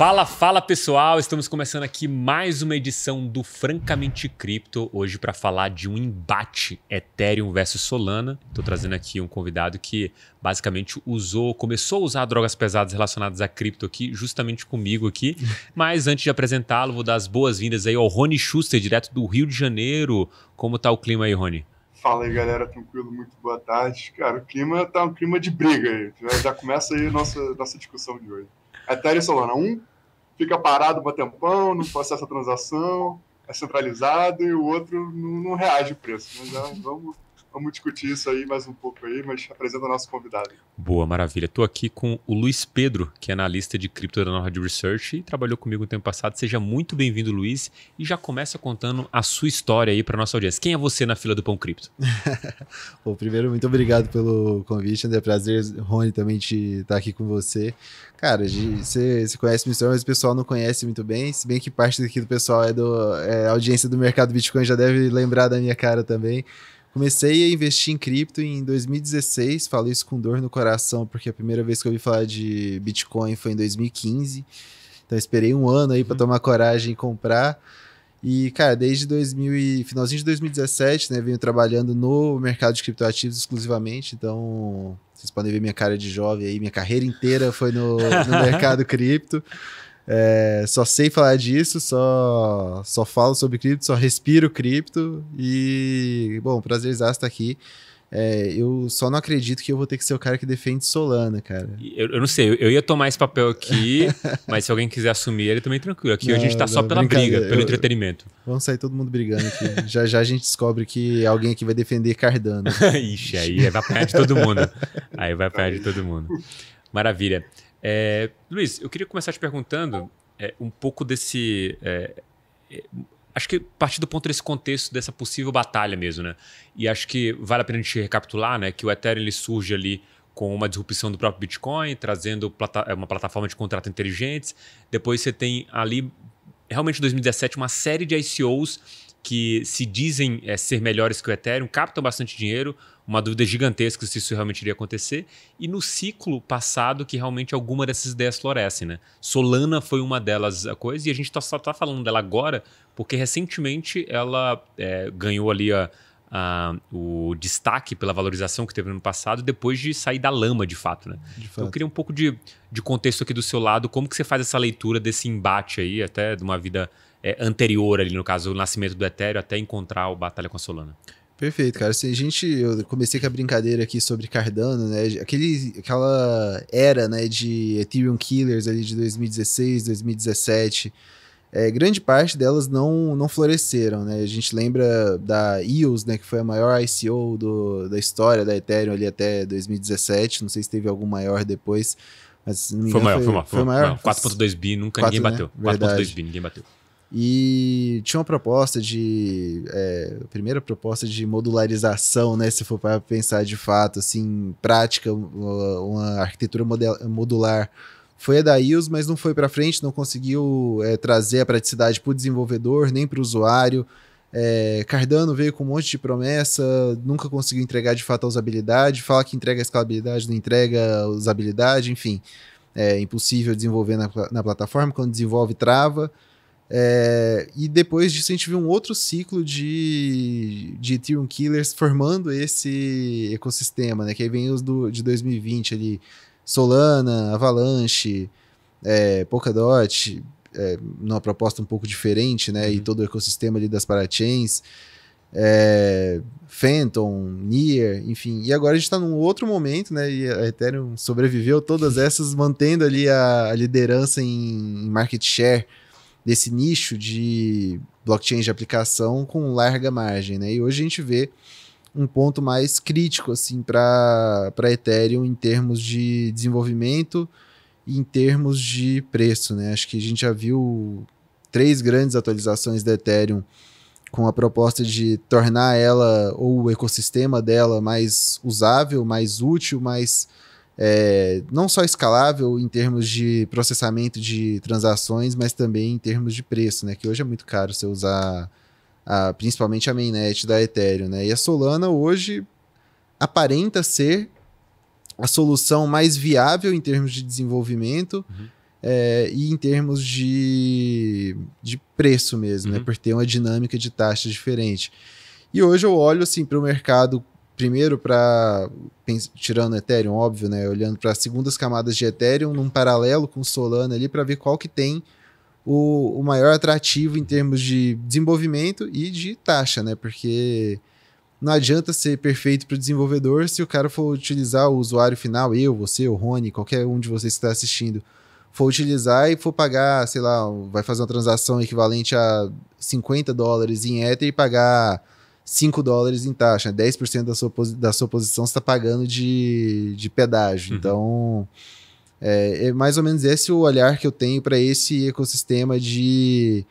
Fala, fala pessoal! Estamos começando aqui mais uma edição do Francamente Cripto, hoje para falar de um embate Ethereum versus Solana. Estou trazendo aqui um convidado que basicamente usou, começou a usar drogas pesadas relacionadas a cripto aqui, justamente comigo aqui. Mas antes de apresentá-lo, vou dar as boas-vindas aí ao Rony Schuster, direto do Rio de Janeiro. Como tá o clima aí, Rony? Fala aí, galera, tranquilo, muito boa tarde. Cara, o clima tá um clima de briga aí. Já começa aí a nossa, nossa discussão de hoje. Ethereum Solana, um fica parado um tempão, não processa a transação, é centralizado e o outro não, não reage o preço. Mas é, vamos Vamos discutir isso aí mais um pouco aí, mas apresenta o nosso convidado. Boa, maravilha. Estou aqui com o Luiz Pedro, que é analista de cripto da Nord Research e trabalhou comigo no tempo passado. Seja muito bem-vindo, Luiz, e já começa contando a sua história aí para nossa audiência. Quem é você na fila do Pão Cripto? Bom, primeiro, muito obrigado pelo convite, André. Prazer, Rony, também de estar tá aqui com você. Cara, você conhece minha história, mas o pessoal não conhece muito bem, se bem que parte daqui do pessoal é, do, é audiência do mercado Bitcoin já deve lembrar da minha cara também. Comecei a investir em cripto em 2016, falo isso com dor no coração, porque a primeira vez que eu ouvi falar de Bitcoin foi em 2015. Então esperei um ano aí para uhum. tomar coragem e comprar. E, cara, desde 2000 e, finalzinho de 2017, né, venho trabalhando no mercado de criptoativos exclusivamente, então vocês podem ver minha cara de jovem aí, minha carreira inteira foi no, no mercado cripto. É, só sei falar disso, só, só falo sobre cripto, só respiro cripto. E, bom, prazer estar tá aqui. É, eu só não acredito que eu vou ter que ser o cara que defende Solana, cara. Eu, eu não sei, eu, ia tomar esse papel aqui, mas se alguém quiser assumir ele também tranquilo. Aqui não, hoje a gente tá não, só pela briga, pelo eu, entretenimento. Vamos sair todo mundo brigando aqui. já já a gente descobre que alguém aqui vai defender Cardano. Ixi, aí vai apanhar de todo mundo. Aí vai apanhar de todo mundo. Maravilha. É, Luiz, eu queria começar te perguntando é, um pouco desse. É, é, acho que partir do ponto desse contexto, dessa possível batalha mesmo, né? E acho que vale a pena a gente recapitular, né? Que o Ethereum ele surge ali com uma disrupção do próprio Bitcoin, trazendo plata é, uma plataforma de contrato inteligentes. Depois você tem ali, realmente em 2017, uma série de ICOs que se dizem é, ser melhores que o Ethereum, captam bastante dinheiro uma dúvida gigantesca se isso realmente iria acontecer. E no ciclo passado que realmente alguma dessas ideias florescem, né? Solana foi uma delas a coisa, e a gente tá só tá falando dela agora porque recentemente ela é, ganhou ali a, a, o destaque pela valorização que teve no ano passado depois de sair da lama, de fato, né? De fato. Então, eu queria um pouco de, de contexto aqui do seu lado, como que você faz essa leitura desse embate aí, até de uma vida é, anterior ali, no caso, o nascimento do Ethereum até encontrar o Batalha com a Solana? Perfeito, cara. Se a gente, eu comecei com a brincadeira aqui sobre Cardano, né? Aquele, aquela era, né, de Ethereum Killers ali de 2016, 2017. É, grande parte delas não, não floresceram, né? A gente lembra da EOS, né, que foi a maior ICO do, da história da Ethereum ali até 2017. Não sei se teve algum maior depois, mas se engano, foi, maior, foi, foi maior, foi maior. 4.2 bi, nunca 4, ninguém né? bateu. Né? 4.2 bi, ninguém bateu. E tinha uma proposta de. É, primeira proposta de modularização, né? Se for para pensar de fato, assim, prática, uma arquitetura modular. Foi a da IOS, mas não foi para frente, não conseguiu é, trazer a praticidade para o desenvolvedor, nem para o usuário. É, Cardano veio com um monte de promessa, nunca conseguiu entregar de fato a usabilidade, fala que entrega a escalabilidade, não entrega a usabilidade, enfim. É impossível desenvolver na, na plataforma, quando desenvolve, trava. É, e depois disso a gente viu um outro ciclo de, de Ethereum Killers formando esse ecossistema, né? Que aí vem os do, de 2020 ali, Solana, Avalanche, é, Polkadot, é, numa proposta um pouco diferente, né? Uhum. E todo o ecossistema ali das parachains, é, Phantom, Near, enfim. E agora a gente está num outro momento, né? E a Ethereum sobreviveu todas essas, mantendo ali a, a liderança em, em market share desse nicho de blockchain de aplicação com larga margem, né? E hoje a gente vê um ponto mais crítico assim para Ethereum em termos de desenvolvimento e em termos de preço, né? Acho que a gente já viu três grandes atualizações da Ethereum com a proposta de tornar ela ou o ecossistema dela mais usável, mais útil, mais é, não só escalável em termos de processamento de transações, mas também em termos de preço, né? Que hoje é muito caro você usar a, principalmente a mainnet da Ethereum, né? E a Solana hoje aparenta ser a solução mais viável em termos de desenvolvimento uhum. é, e em termos de, de preço mesmo, né? uhum. né? Por ter uma dinâmica de taxas diferente. E hoje eu olho assim para o mercado primeiro para tirando Ethereum, óbvio, né, olhando para as segundas camadas de Ethereum, num paralelo com Solana ali para ver qual que tem o, o maior atrativo em termos de desenvolvimento e de taxa, né? Porque não adianta ser perfeito para o desenvolvedor se o cara for utilizar o usuário final, eu, você, o Rony, qualquer um de vocês que está assistindo, for utilizar e for pagar, sei lá, vai fazer uma transação equivalente a 50 dólares em Ether e pagar 5 dólares em taxa, 10% da sua, da sua posição você está pagando de, de pedágio. Uhum. Então, é, é, mais ou menos esse o olhar que eu tenho para esse ecossistema de.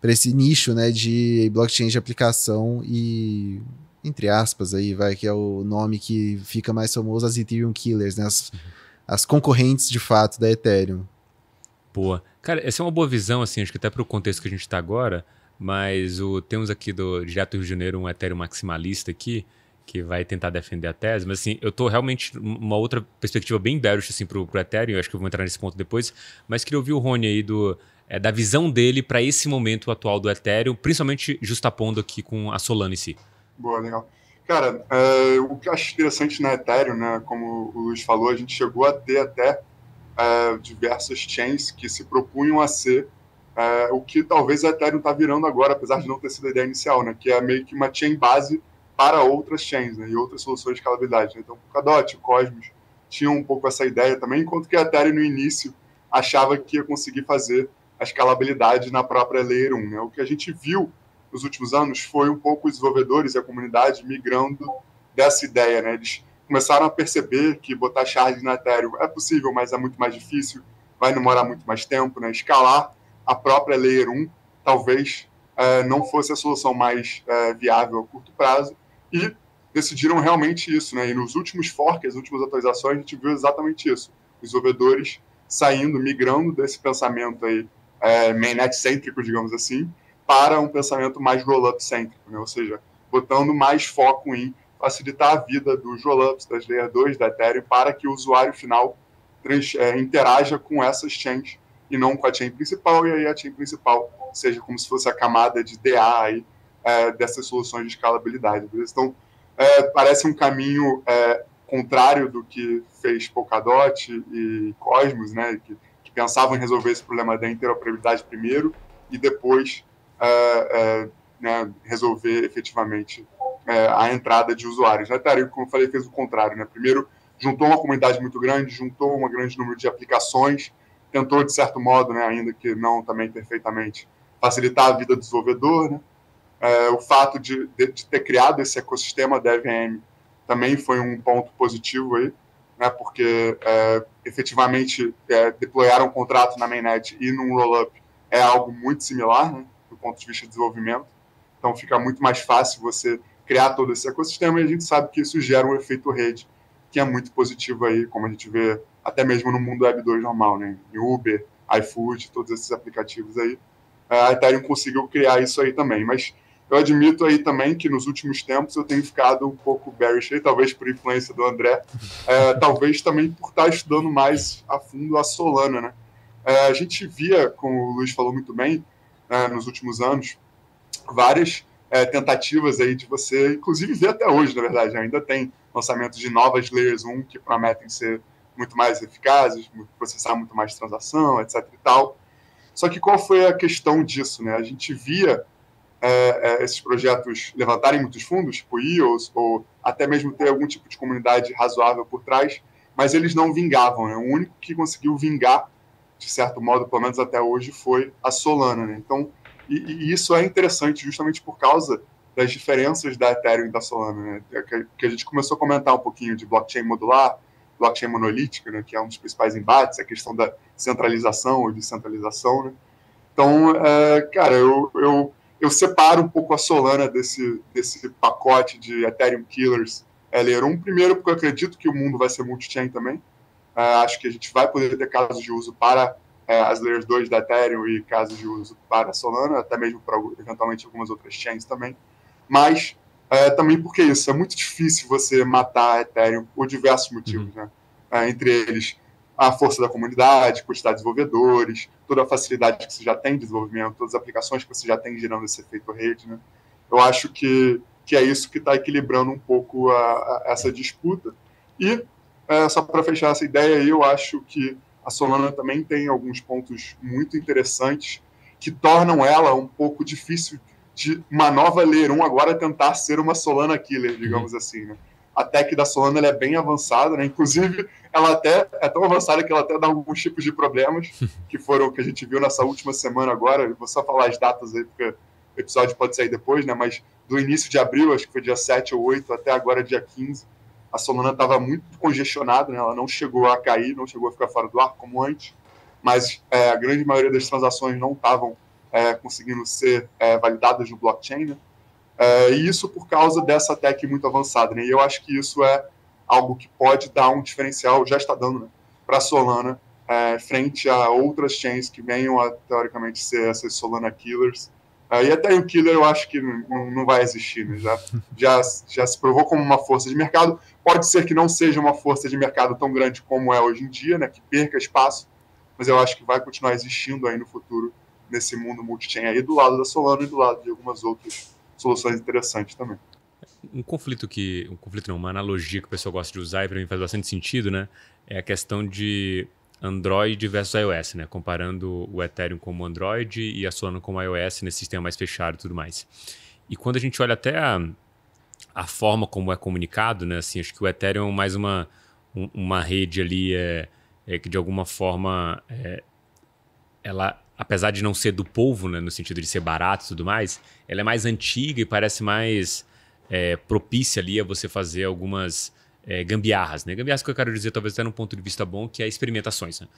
para esse nicho né, de blockchain de aplicação e. entre aspas aí, vai, que é o nome que fica mais famoso, as Ethereum Killers, né? As, uhum. as concorrentes de fato da Ethereum. Boa. Cara, essa é uma boa visão, assim, acho que até para o contexto que a gente está agora mas o, temos aqui do Direto Rio de Janeiro um etéreo maximalista aqui, que vai tentar defender a tese, mas assim, eu tô realmente uma outra perspectiva bem bearish assim pro, pro Ethereum, eu acho que eu vou entrar nesse ponto depois, mas queria ouvir o Rony aí do, é, da visão dele para esse momento atual do Ethereum, principalmente justapondo aqui com a Solana em si. Boa, legal. Cara, é, o que eu acho interessante na Ethereum, né, como o Luiz falou, a gente chegou a ter até é, diversas chains que se propunham a ser é, o que talvez a Ethereum está virando agora, apesar de não ter sido a ideia inicial, né? Que é meio que uma chain base para outras chains né, e outras soluções de escalabilidade. Né? Então, o Polkadot, o Cosmos tinham um pouco essa ideia também, enquanto que a Ethereum, no início, achava que ia conseguir fazer a escalabilidade na própria Layer 1. Né? O que a gente viu nos últimos anos foi um pouco os desenvolvedores e a comunidade migrando dessa ideia. Né? Eles começaram a perceber que botar charge na Ethereum é possível, mas é muito mais difícil, vai demorar muito mais tempo, né? escalar a própria Layer 1 talvez uh, não fosse a solução mais uh, viável a curto prazo e decidiram realmente isso, né? E nos últimos forks, as últimas atualizações, a gente viu exatamente isso. Os desenvolvedores saindo, migrando desse pensamento aí eh, mainnet cêntrico, digamos assim, para um pensamento mais roll-up cêntrico, né? ou seja, botando mais foco em facilitar a vida dos roll-ups, das layer 2, da Ethereum, para que o usuário final trans, interaja com essas chains e não com a chain principal, e aí a chain principal seja como se fosse a camada de DA aí, é, dessas soluções de escalabilidade. Beleza? Então, é, parece um caminho é, contrário do que fez Polkadot e Cosmos, né, que, que, pensavam em resolver esse problema da interoperabilidade primeiro e depois é, é, né, resolver efetivamente é, a entrada de usuários. Né? Tarico, como eu falei, fez o contrário. Né? Primeiro, juntou uma comunidade muito grande, juntou um grande número de aplicações, tentou, de certo modo, né, ainda que não também perfeitamente, facilitar a vida do desenvolvedor. Né? É, o fato de, de, de, ter criado esse ecossistema DevM também foi um ponto positivo aí, né, porque é, efetivamente é, deployar um contrato na mainnet e num rollup é algo muito similar, né, do ponto de vista de desenvolvimento. Então fica muito mais fácil você criar todo esse ecossistema e a gente sabe que isso gera um efeito rede que é muito positivo aí, como a gente vê até mesmo no mundo Web 2 normal, né? Uber, iFood, todos esses aplicativos aí, a Ethereum conseguiu criar isso aí também. Mas eu admito aí também que nos últimos tempos eu tenho ficado um pouco bearish aí, talvez por influência do André, é, talvez também por estar estudando mais a fundo a Solana, né? É, a gente via, como o Luiz falou muito bem, né, nos últimos anos, várias é, tentativas aí de você, inclusive ver até hoje, na verdade, né? ainda tem lançamentos de novas layers 1 que prometem ser muito mais eficazes, processar muito mais transação, etc. E tal. Só que qual foi a questão disso? Né? A gente via é, é esses projetos levantarem muitos fundos, tipo EOS, ou até mesmo ter algum tipo de comunidade razoável por trás, mas eles não vingavam. Né? O único que conseguiu vingar, de certo modo, pelo menos até hoje, foi a Solana. Né? Então, e, e, isso é interessante justamente por causa das diferenças da Ethereum e da Solana, né? É que, que a gente começou a comentar um pouquinho de blockchain modular, blockchain monolítica, né, que é um dos principais embates, a questão da centralização ou descentralização. Né? Então, é, cara, eu, eu, eu separo um pouco a Solana desse, desse pacote de Ethereum Killers Layer 1. Primeiro, porque eu acredito que o mundo vai ser multi-chain também. É, acho que a gente vai poder ter casos de uso para é, as Layers 2 da Ethereum e casos de uso para a Solana, até mesmo para eventualmente algumas outras chains também. Mas é, também porque isso, é muito difícil você matar Ethereum por diversos motivos, uhum. né? É, entre eles a força da comunidade, quantidade de desenvolvedores, toda a facilidade que você já tem de desenvolvimento, todas as aplicações que você já tem gerando esse efeito rede, né? Eu acho que, que é isso que está equilibrando um pouco a, a, essa disputa. E, é, só para fechar essa ideia, eu acho que a Solana também tem alguns pontos muito interessantes que tornam ela um pouco difícil de uma nova Layer 1 agora tentar ser uma Solana Killer, uhum. digamos uhum. assim, né? A tech da Solana é bem avançada, né? Inclusive, ela até é tão avançada que ela até dá alguns tipos de problemas que foram que a gente viu nessa última semana agora. Vou só falar as datas aí, porque o episódio pode sair depois, né? Mas do início de abril, acho que foi dia 7 ou 8, até agora dia 15, a Solana estava muito congestionada, né? Ela não chegou a cair, não chegou a ficar fora do ar como antes, mas é, a grande maioria das transações não estavam é, conseguindo ser é, validadas no blockchain, né? é, e isso por causa dessa tech muito avançada, né? E eu acho que isso é algo que pode dar um diferencial, já está dando, né, para a Solana, é, frente a outras chains que venham a, teoricamente, ser essas Solana Killers. É, e até o Killer eu acho que não, não vai existir, né? já, já, já se provou como uma força de mercado. Pode ser que não seja uma força de mercado tão grande como é hoje em dia, né, que perca espaço, mas eu acho que vai continuar existindo aí no futuro nesse mundo multi-chain aí, do lado da Solana e do lado de algumas outras soluções interessantes também. Um conflito que. Um conflito não, uma analogia que o pessoal gosta de usar e para mim faz bastante sentido, né? É a questão de Android versus iOS, né? Comparando o Ethereum como Android e a Solana como iOS nesse sistema mais fechado e tudo mais. E quando a gente olha até a, a forma como é comunicado, né? Assim, acho que o Ethereum é mais uma, um, uma rede ali é, é que de alguma forma é, ela apesar de não ser do povo, né, no sentido de ser barato e tudo mais, ela é mais antiga e parece mais é, propícia ali a você fazer algumas é, gambiarras. Né? Gambiarras que eu quero dizer, talvez até num ponto de vista bom, que é experimentações. Né?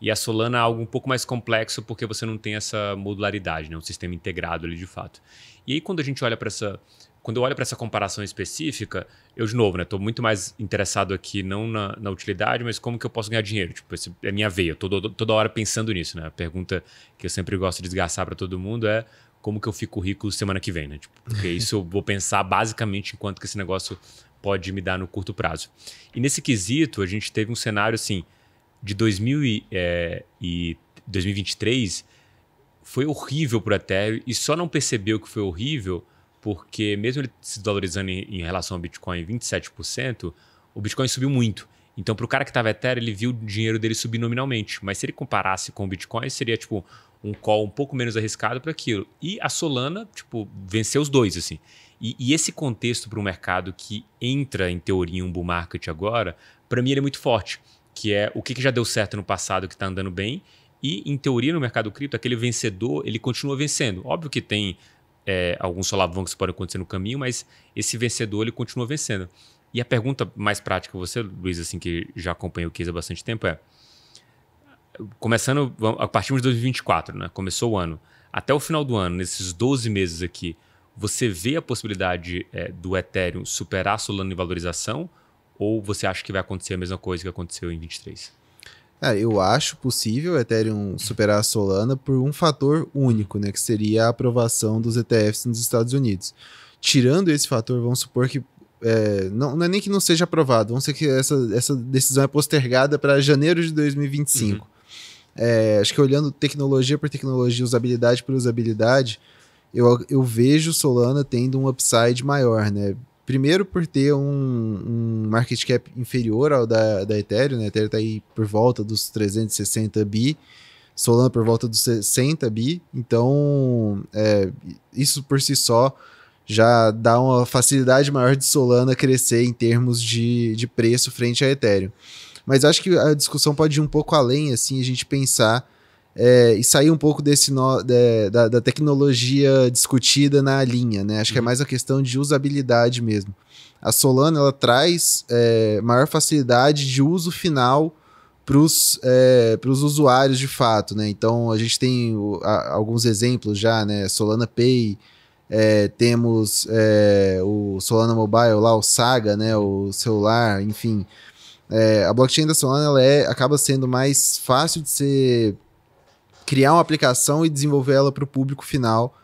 E a Solana é algo um pouco mais complexo porque você não tem essa modularidade, né? um sistema integrado ali de fato. E aí quando a gente olha para essa quando eu olho para essa comparação específica, eu, de novo, né, estou muito mais interessado aqui não na, na, utilidade, mas como que eu posso ganhar dinheiro. Tipo, esse é minha veia, eu tô, toda hora pensando nisso. Né? A pergunta que eu sempre gosto de desgastar para todo mundo é como que eu fico rico semana que vem, né? Tipo, porque isso eu vou pensar basicamente em quanto que esse negócio pode me dar no curto prazo. E nesse quesito, a gente teve um cenário assim, de 2000 e, é, e 2023 foi horrível para o Ethereum e só não percebeu que foi horrível porque mesmo ele se valorizando em, em relação ao Bitcoin 27%, o Bitcoin subiu muito. Então, para o cara que estava Ethereum, ele viu o dinheiro dele subir nominalmente. Mas se ele comparasse com o Bitcoin, seria tipo um call um pouco menos arriscado para aquilo. E a Solana, tipo, venceu os dois, assim. E, e esse contexto para o mercado que entra, em teoria, em um bull market agora, para mim ele é muito forte. Que é o que, que já deu certo no passado que está andando bem. E, em teoria, no mercado cripto, aquele vencedor, ele continua vencendo. Óbvio que tem é, alguns solavancos podem acontecer no caminho, mas esse vencedor ele continua vencendo. E a pergunta mais prática você, Luiz, assim que já acompanha o case há bastante tempo é começando a partir de 2024, né? Começou o ano. Até o final do ano, nesses 12 meses aqui, você vê a possibilidade é, do Ethereum superar a Solana em valorização ou você acha que vai acontecer a mesma coisa que aconteceu em 23? Cara, é, eu acho possível o Ethereum superar a Solana por um fator único, né? Que seria a aprovação dos ETFs nos Estados Unidos. Tirando esse fator, vamos supor que. É, não, não, é nem que não seja aprovado, vamos ser que essa, essa decisão é postergada para janeiro de 2025. Uhum. É, acho que olhando tecnologia por tecnologia, usabilidade por usabilidade, eu, eu vejo Solana tendo um upside maior, né? Primeiro por ter um, um market cap inferior ao da, da Ethereum, né? A Ethereum está aí por volta dos 360 bi, Solana por volta dos 60 bi, então é, isso por si só já dá uma facilidade maior de Solana crescer em termos de, de preço frente a Ethereum. Mas acho que a discussão pode ir um pouco além, assim, a gente pensar é, e sair um pouco desse no, de, é, da, da, tecnologia discutida na linha, né? Acho uhum. que é uhum. mais a questão de usabilidade mesmo. A Solana ela traz é, maior facilidade de uso final para os é, usuários de fato, né? Então a gente tem o, a, alguns exemplos já, né? Solana Pay, é, temos é, o Solana Mobile lá, o Saga, né? O celular, enfim. É, a blockchain da Solana ela é, acaba sendo mais fácil de ser criar uma aplicação e desenvolver ela para o público final.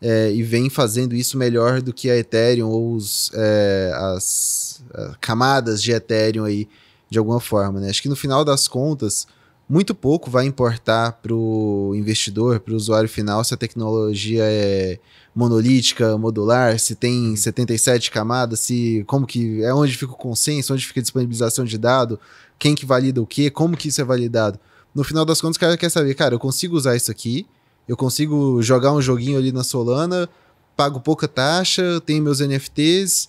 É, e vem fazendo isso melhor do que a Ethereum ou os, é, as, as camadas de Ethereum aí, de alguma forma. Né? Acho que no final das contas, muito pouco vai importar para o investidor, para o usuário final, se a tecnologia é monolítica, modular, se tem 77 uhum. camadas, se como que é onde fica o consenso, onde fica a disponibilização de dado, quem que valida o quê, como que isso é validado no final das contas o cara quer saber, cara, eu consigo usar isso aqui, eu consigo jogar um joguinho ali na Solana, pago pouca taxa, tenho meus NFTs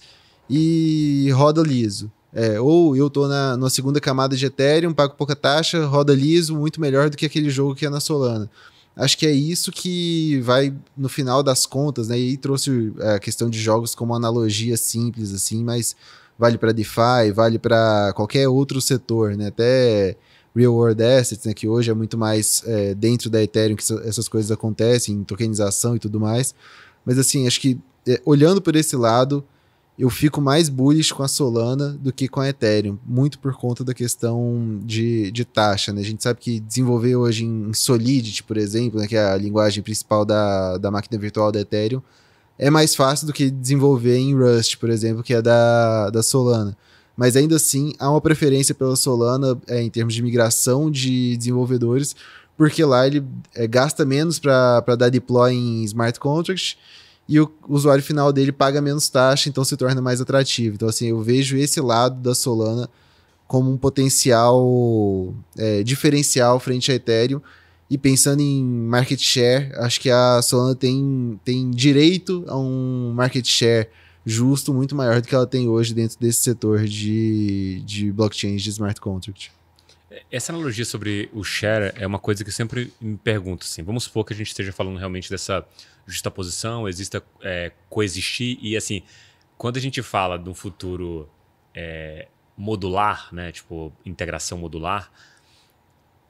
e roda liso. É, ou eu tô na, na segunda camada de Ethereum, pago pouca taxa, roda liso, muito melhor do que aquele jogo que é na Solana. Acho que é isso que vai, no final das contas, né? E trouxe é, a questão de jogos como analogia simples, assim, mas vale para DeFi, vale para qualquer outro setor, né? Até real world assets, né, que hoje é muito mais é, dentro da Ethereum que essas coisas acontecem, tokenização e tudo mais. Mas assim, acho que é, olhando por esse lado, eu fico mais bullish com a Solana do que com a Ethereum, muito por conta da questão de, de taxa. Né? A gente sabe que desenvolver hoje em Solidity, por exemplo, né, que é a linguagem principal da, da máquina virtual da Ethereum, é mais fácil do que desenvolver em Rust, por exemplo, que é da, da Solana mas ainda assim há uma preferência pela Solana é, em termos de migração de desenvolvedores, porque lá ele é, gasta menos para dar deploy em smart contracts e o usuário final dele paga menos taxa, então se torna mais atrativo. Então, assim, eu vejo esse lado da Solana como um potencial é, diferencial frente a Ethereum. E pensando em market share, acho que a Solana tem, tem direito a um market share justo, muito maior do que ela tem hoje dentro desse setor de, de blockchain de smart contract. Essa analogia sobre o share é uma coisa que eu sempre me pergunto. Assim, vamos supor que a gente esteja falando realmente dessa justaposição, exista é, coexistir e assim, quando a gente fala de um futuro é, modular, né, tipo integração modular,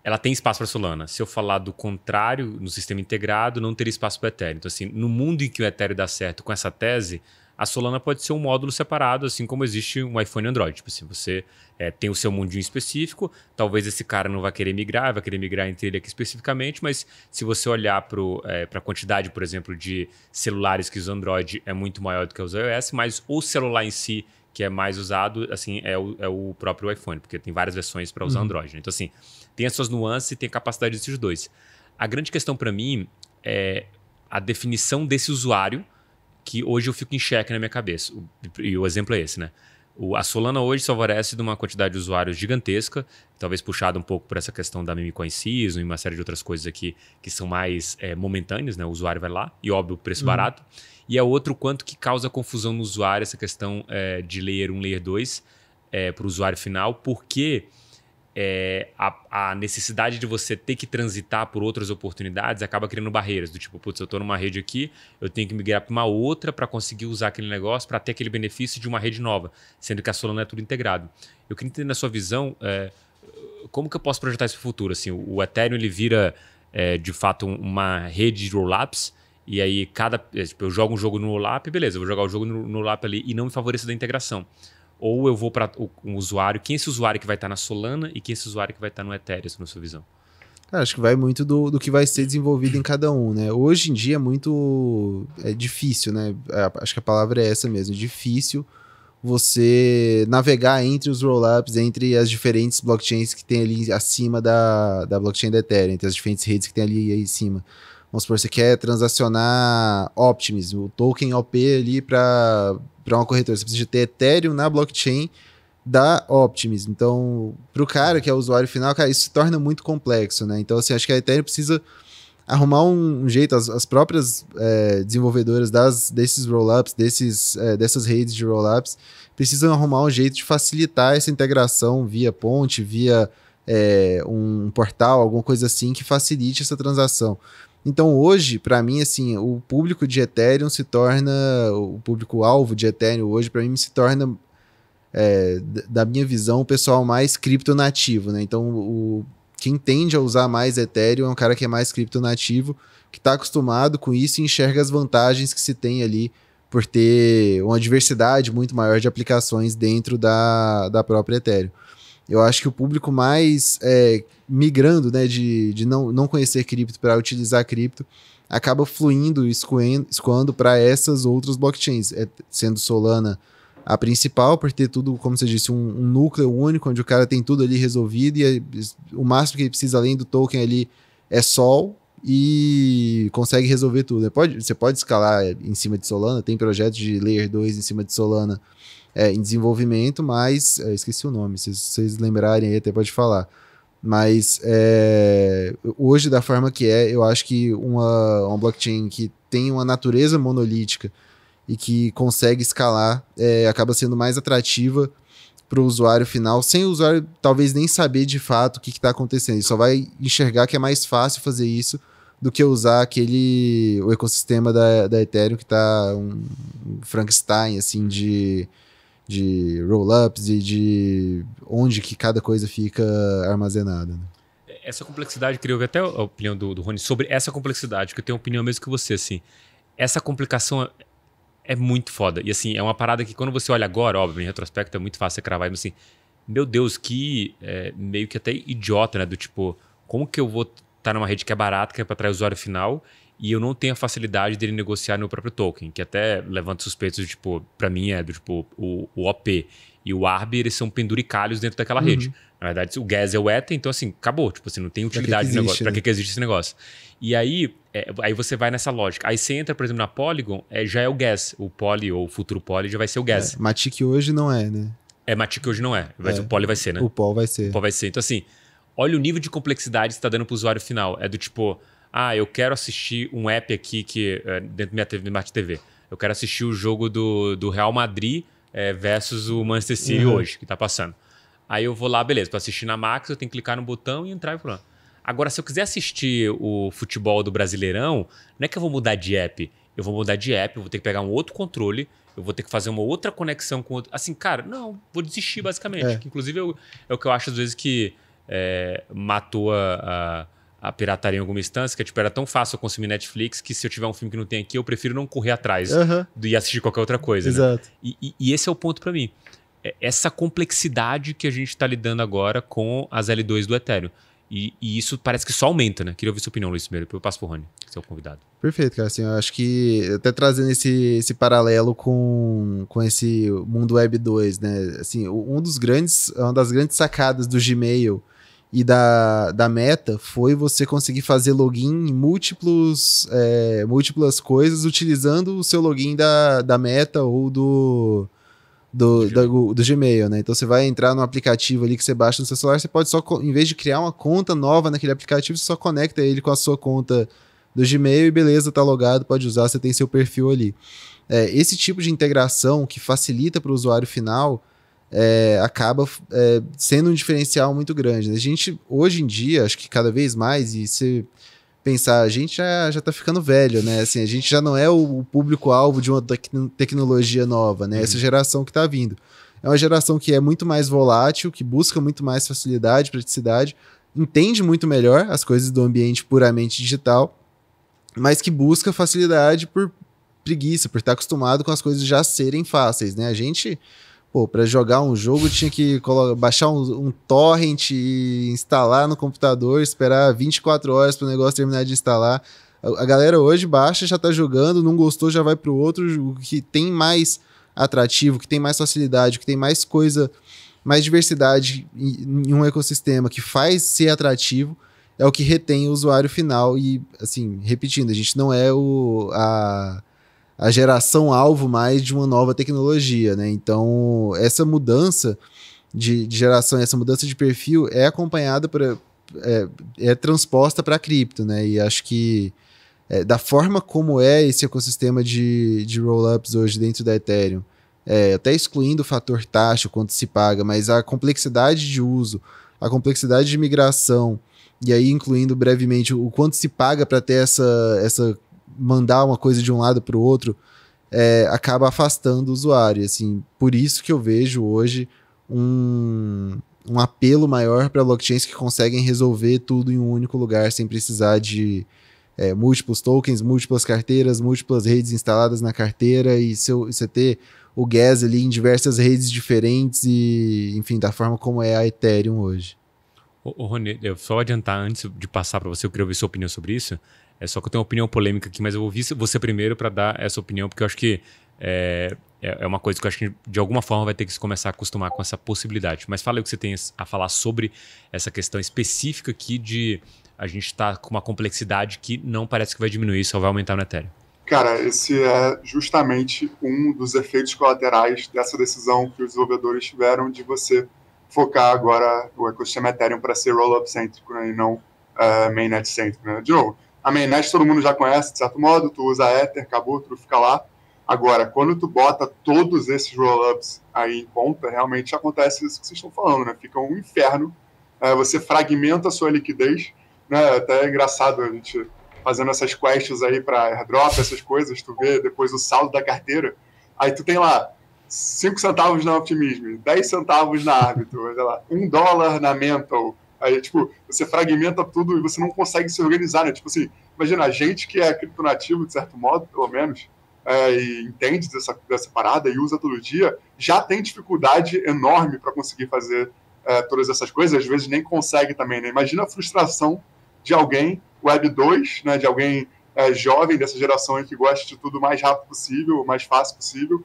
ela tem espaço para Solana. Se eu falar do contrário no sistema integrado, não teria espaço para Ethereum. Então, assim, no mundo em que o Ethereum dá certo com essa tese, a Solana pode ser um módulo separado, assim como existe um iPhone e Android. Tipo assim, você é, tem o seu mundinho específico, talvez esse cara não vai querer migrar, vai querer migrar entre ele aqui especificamente, mas se você olhar para é, a quantidade, por exemplo, de celulares que usam Android é muito maior do que os iOS, mas o celular em si que é mais usado, assim, é o, é o próprio iPhone, porque tem várias versões para usar uhum. Android. Né? Então, assim, tem as suas nuances e tem a capacidade desses dois. A grande questão para mim é a definição desse usuário, que hoje eu fico em xeque na minha cabeça. O, e o exemplo é esse, né? O, a Solana hoje se de uma quantidade de usuários gigantesca, talvez puxada um pouco por essa questão da meme season e uma série de outras coisas aqui que são mais é, momentâneas, né? O usuário vai lá e, óbvio, o preço uhum. barato. E é outro quanto que causa confusão no usuário essa questão é, de layer 1, layer 2 é, para o usuário final, porque é, a, a, necessidade de você ter que transitar por outras oportunidades acaba criando barreiras. Do tipo, putz, eu estou numa rede aqui, eu tenho que migrar para uma outra para conseguir usar aquele negócio, para ter aquele benefício de uma rede nova, sendo que a Solana é tudo integrado. Eu queria entender na sua visão, é, como que eu posso projetar isso para o futuro? Assim, o, Ethereum ele vira, é, de fato, uma rede de roll-ups, e aí cada. É, tipo, eu jogo um jogo no roll-up, beleza, eu vou jogar o jogo no roll-up ali e não me favoreça da integração. Ou eu vou para um usuário, quem é esse usuário que vai estar tá na Solana e quem é esse usuário que vai estar tá no Ethereum, na sua visão? Cara, é, acho que vai muito do, do que vai ser desenvolvido em cada um, né? Hoje em dia é muito é difícil, né? É, acho que a palavra é essa mesmo, é difícil você navegar entre os rollups, entre as diferentes blockchains que tem ali acima da, da blockchain da Ethereum, entre as diferentes redes que tem ali aí em cima. Vamos supor, você quer transacionar Optimism, o token OP ali para para uma corretora. Você precisa ter Ethereum na blockchain da Optimism. Então, para o cara que é o usuário final, cara, isso se torna muito complexo, né? Então, assim, acho que a Ethereum precisa arrumar um, um jeito, as, as próprias é, desenvolvedoras das, desses rollups, desses, é, dessas redes de rollups, precisam arrumar um jeito de facilitar essa integração via ponte, via é, um portal, alguma coisa assim que facilite essa transação. Então hoje, para mim, assim, o público de Ethereum se torna. O público-alvo de Ethereum hoje, para mim, se torna. É, da minha visão, o pessoal mais criptonativo, né? Então, o, quem tende a usar mais Ethereum é um cara que é mais criptonativo, que está acostumado com isso e enxerga as vantagens que se tem ali por ter uma diversidade muito maior de aplicações dentro da, da própria Ethereum. Eu acho que o público mais é, migrando, né, de, de não, não conhecer cripto para utilizar cripto, acaba fluindo e escoando para essas outras blockchains, é, sendo Solana a principal, por ter tudo, como você disse, um, um, núcleo único, onde o cara tem tudo ali resolvido e é, o máximo que ele precisa além do token ali é Sol e consegue resolver tudo. É, pode, você pode escalar em cima de Solana, tem projetos de Layer 2 em cima de Solana é, em desenvolvimento, mas. É, esqueci o nome, se vocês lembrarem aí, até pode falar. Mas é, hoje, da forma que é, eu acho que uma, uma blockchain que tem uma natureza monolítica e que consegue escalar é, acaba sendo mais atrativa para o usuário final, sem o usuário talvez nem saber de fato o que está acontecendo. Ele só vai enxergar que é mais fácil fazer isso do que usar aquele o ecossistema da, da Ethereum que está um, um Frankenstein assim de de roll-ups e de onde que cada coisa fica armazenada. Né? Essa complexidade, queria ouvir até a opinião do, do Rony sobre essa complexidade, que eu tenho a opinião mesmo que você, assim. Essa complicação é, é muito foda. E assim, é uma parada que quando você olha agora, óbvio, em retrospecto é muito fácil você cravar, mas assim, meu Deus, que é, meio que até idiota, né? Do tipo, como que eu vou estar tá numa rede que é barata, que é para trás o usuário final, e eu não tenho a facilidade dele negociar meu próprio token, que até levanta suspeitos, tipo, para mim é do tipo o, o OP e o ARB, eles são penduricalhos dentro daquela uhum. rede. Na verdade, o gas é o Ether, então assim, acabou, tipo, você assim, não tem utilidade pra que que existe, negócio, né? para que, que existe esse negócio? E aí, é, aí você vai nessa lógica. Aí você entra, por exemplo, na Polygon, é, já é o gas, o Poly ou o futuro Poly já vai ser o gas. É, Matic hoje não é, né? É, Matic hoje não é, mas é. o Poly vai ser, né? O poly vai ser. O poly vai ser. Então assim, olha o nível de complexidade que está dando para o usuário final, é do tipo, ah, eu quero assistir um app aqui que é, dentro da minha TV, Smart TV. Eu quero assistir o jogo do, do Real Madrid é, versus o Manchester City uhum. hoje, que tá passando. Aí eu vou lá, beleza, para assistir na Max, eu tenho que clicar no botão e entrar e pronto. Agora, se eu quiser assistir o futebol do Brasileirão, não é que eu vou mudar de app. Eu vou mudar de app, eu vou ter que pegar um outro controle, eu vou ter que fazer uma outra conexão com outro. Assim, cara, não, vou desistir basicamente. É. inclusive eu, é o que eu acho às vezes que é, matou a, a a pirataria em alguma instância, que é, tipo, era tão fácil eu consumir Netflix que se eu tiver um filme que não tem aqui, eu prefiro não correr atrás uhum. e assistir qualquer outra coisa. Né? Exato. Né? E, e, e, esse é o ponto para mim. É essa complexidade que a gente está lidando agora com as L2 do Ethereum. E, e, isso parece que só aumenta, né? Queria ouvir sua opinião, Luiz, primeiro. Depois eu passo pro Rony, seu é convidado. Perfeito, cara. Assim, eu acho que até trazendo esse, esse paralelo com, com esse mundo Web 2, né? Assim, um dos grandes, uma das grandes sacadas do Gmail e da, da meta foi você conseguir fazer login em múltiplos, é, múltiplas coisas utilizando o seu login da, da meta ou do, do, do, do, do Gmail, né? Então você vai entrar no aplicativo ali que você baixa no seu celular, você pode só, em vez de criar uma conta nova naquele aplicativo, você só conecta ele com a sua conta do Gmail e beleza, tá logado, pode usar, você tem seu perfil ali. É, esse tipo de integração que facilita para o usuário final é, acaba é, sendo um diferencial muito grande. Né? A gente, hoje em dia, acho que cada vez mais, e se pensar, a gente já, já tá ficando velho, né? Assim, a gente já não é o, público-alvo de uma tec tecnologia nova, né? Uhum. Essa geração que está vindo. É uma geração que é muito mais volátil, que busca muito mais facilidade, praticidade, entende muito melhor as coisas do ambiente puramente digital, mas que busca facilidade por preguiça, por estar acostumado com as coisas já serem fáceis, né? A gente Pô, para jogar um jogo tinha que baixar um, um, torrent e instalar no computador, esperar 24 horas para o negócio terminar de instalar. A, galera hoje baixa, já tá jogando, não gostou, já vai para o outro, o que tem mais atrativo, que tem mais facilidade, que tem mais coisa, mais diversidade em, em um ecossistema que faz ser atrativo, é o que retém o usuário final e assim, repetindo, a gente não é o a a geração alvo mais de uma nova tecnologia, né? Então, essa mudança de, de geração, essa mudança de perfil é acompanhada para é, é, transposta para cripto, né? E acho que é, da forma como é esse ecossistema de, de roll-ups hoje dentro da Ethereum, é, até excluindo o fator taxa, quanto se paga, mas a complexidade de uso, a complexidade de migração, e aí incluindo brevemente o quanto se paga para ter essa, essa mandar uma coisa de um lado para o outro é, acaba afastando o usuário. Assim, por isso que eu vejo hoje um, um apelo maior para blockchains que conseguem resolver tudo em um único lugar sem precisar de é, múltiplos tokens, múltiplas carteiras, múltiplas redes instaladas na carteira e você ter o gas ali em diversas redes diferentes e, enfim, da forma como é a Ethereum hoje. Ô, ô Rony, eu só adiantar antes de passar para você, eu queria ouvir sua opinião sobre isso. É só que eu tenho uma opinião polêmica aqui, mas eu vou ouvir você primeiro para dar essa opinião, porque eu acho que é, é, é uma coisa que eu acho que de alguma forma vai ter que se começar a acostumar com essa possibilidade. Mas fala aí o que você tem a falar sobre essa questão específica aqui de a gente estar tá com uma complexidade que não parece que vai diminuir, só vai aumentar no Ethereum. Cara, esse é justamente um dos efeitos colaterais dessa decisão que os desenvolvedores tiveram de você focar agora o ecossistema Ethereum para ser roll-up cêntrico né, e não uh, mainnet cêntrico. Né? De novo, a mainnet todo mundo já conhece, de certo modo, tu usa Ether, acabou, tu fica lá. Agora, quando tu bota todos esses rollups aí em conta, realmente acontece isso que vocês estão falando, né? Fica um inferno, é, você fragmenta a sua liquidez, né? É até é engraçado a gente fazendo essas quests aí para airdrop, essas coisas, tu vê depois o saldo da carteira, aí tu tem lá 5 centavos na Optimism, 10 centavos na Árbitro, sei lá, dólar na Mental, Aí, tipo, você fragmenta tudo e você não consegue se organizar, né? Tipo assim, imagina, a gente que é criptonativo, de certo modo, pelo menos, é, e entende dessa, dessa parada e usa todo dia, já tem dificuldade enorme para conseguir fazer é, todas essas coisas, às vezes nem consegue também, né? Imagina a frustração de alguém Web 2, né? De alguém é, jovem dessa geração que gosta de tudo o mais rápido possível, o mais fácil possível,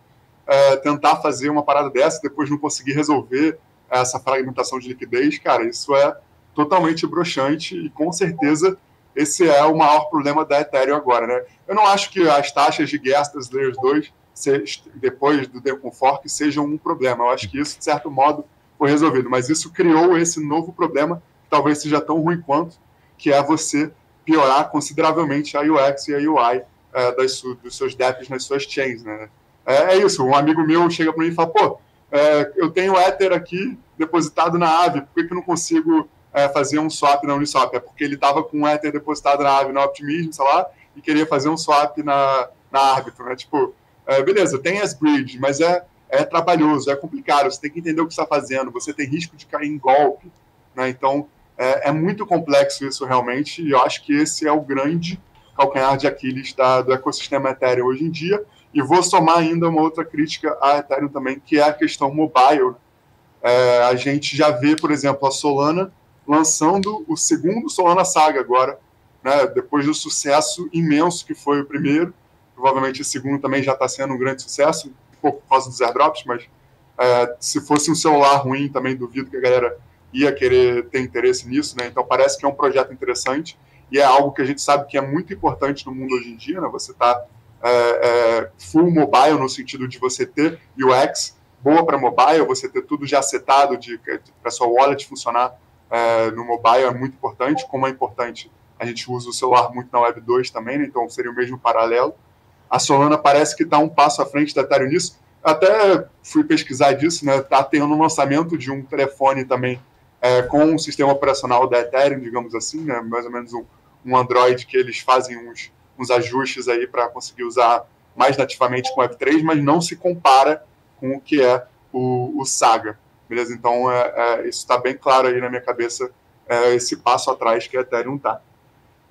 é, tentar fazer uma parada dessa, depois não conseguir resolver é, essa fragmentação de liquidez, cara, isso é totalmente broxante e com certeza esse é o maior problema da Ethereum agora, né? Eu não acho que as taxas de gas das Layers 2 depois do Deacon Fork sejam um problema. Eu acho que isso, de certo modo, foi resolvido. Mas isso criou esse novo problema, que talvez seja tão ruim quanto, que é você piorar consideravelmente a UX e a UI é, das, dos seus dApps nas suas chains, né? É, é isso. Um amigo meu chega para mim e fala, pô, é, eu tenho Ether aqui depositado na AVE, por que, que eu não consigo é, fazia um swap na Uniswap, é porque ele estava com um Ether depositado na Aave, na Optimism, sei lá, e queria fazer um swap na, na Arbitrum, né? Tipo, é, beleza, tem as bridges, mas é, é trabalhoso, é complicado, você tem que entender o que está fazendo, você tem risco de cair em golpe, né? Então, é, é, muito complexo isso realmente, e eu acho que esse é o grande calcanhar de Aquiles da, do ecossistema Ethereum hoje em dia. E vou somar ainda uma outra crítica à Ethereum também, que é a questão mobile. É, a gente já vê, por exemplo, a Solana lançando o segundo Solana Saga agora, né, depois do sucesso imenso que foi o primeiro. Provavelmente o segundo também já está sendo um grande sucesso, um pouco por causa dos airdrops, mas é, se fosse um celular ruim também duvido que a galera ia querer ter interesse nisso, né? Então parece que é um projeto interessante e é algo que a gente sabe que é muito importante no mundo hoje em dia, né? Você está é, é, full mobile no sentido de você ter UX boa para mobile, você ter tudo já setado de para sua wallet funcionar é, no mobile é muito importante, como é importante, a gente usa o celular muito na Web 2 também, né? então seria o mesmo paralelo. A Solana parece que está um passo à frente da Ethereum nisso. Até fui pesquisar disso, né? Está tendo um lançamento de um telefone também é, com o um sistema operacional da Ethereum, digamos assim, né? mais ou menos um, um Android que eles fazem uns, uns ajustes aí para conseguir usar mais nativamente com o web 3 mas não se compara com o que é o, o Saga. Beleza? Então, é, é, isso está bem claro aí na minha cabeça, é, esse passo atrás que a Ethereum está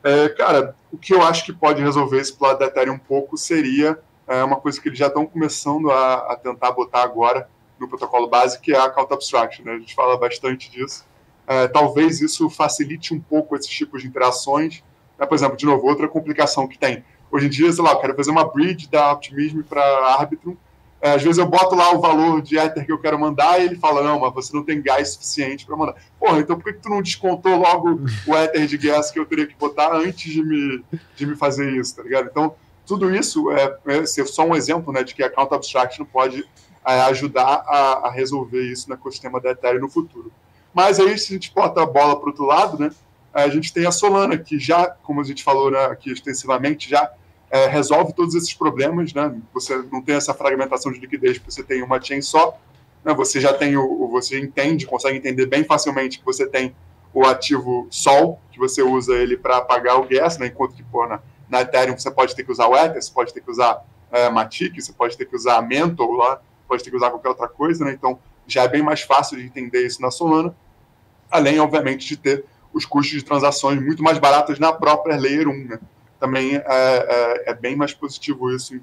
é, cara, o que eu acho que pode resolver esse lado da Ethereum um pouco seria é, uma coisa que eles já estão começando a, a, tentar botar agora no protocolo base, que é a account abstraction. Né? A gente fala bastante disso. É, talvez isso facilite um pouco esses tipos de interações. Né? Por exemplo, de novo, outra complicação que tem. Hoje em dia, sei lá, eu quero fazer uma bridge da Optimism para Arbitrum, é, às vezes eu boto lá o valor de Ether que eu quero mandar e ele fala, não, mas você não tem gás suficiente para mandar. Porra, então por que, que tu não descontou logo o Ether de gás que eu teria que botar antes de me, de me fazer isso, tá ligado? Então, tudo isso é, é só um exemplo, né, de que a Account Abstraction pode é, ajudar a, a, resolver isso no ecossistema da Ethereum no futuro. Mas aí, se a gente bota a bola para outro lado, né, a gente tem a Solana, que já, como a gente falou né, aqui extensivamente, já é, resolve todos esses problemas, né? Você não tem essa fragmentação de liquidez porque você tem uma chain só, né? Você já tem o, você entende, consegue entender bem facilmente que você tem o ativo Sol, que você usa ele para pagar o gas, né? Enquanto que, pô, na, na Ethereum você pode ter que usar o Ether, você pode ter que usar é, Matic, você pode ter que usar Mentor lá, pode ter que usar qualquer outra coisa, né? Então, já é bem mais fácil de entender isso na Solana, além, obviamente, de ter os custos de transações muito mais baratos na própria Layer 1, né? também é, é, é bem mais positivo isso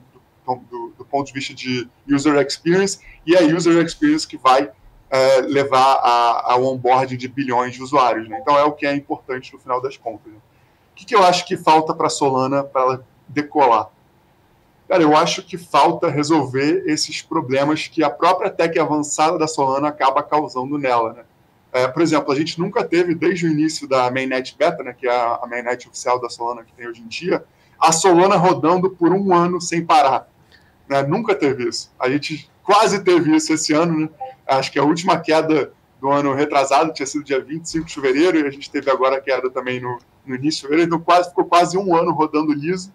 do, do, do, ponto de vista de user experience, e é a user experience que vai é, levar a, ao onboarding de bilhões de usuários. Né? Então é o que é importante no final das contas. Né? O que, que eu acho que falta para a Solana para ela decolar? Cara, eu acho que falta resolver esses problemas que a própria tech avançada da Solana acaba causando nela. Né? É, por exemplo, a gente nunca teve, desde o início da mainnet beta, né, que é a mainnet oficial da Solana que tem hoje em dia, a Solana rodando por um ano sem parar. Né? Nunca teve isso. A gente quase teve isso esse ano. Né? Acho que a última queda do ano retrasado tinha sido dia 25 de fevereiro, e a gente teve agora a queda também no, no início de fevereiro, então quase, ficou quase um ano rodando liso.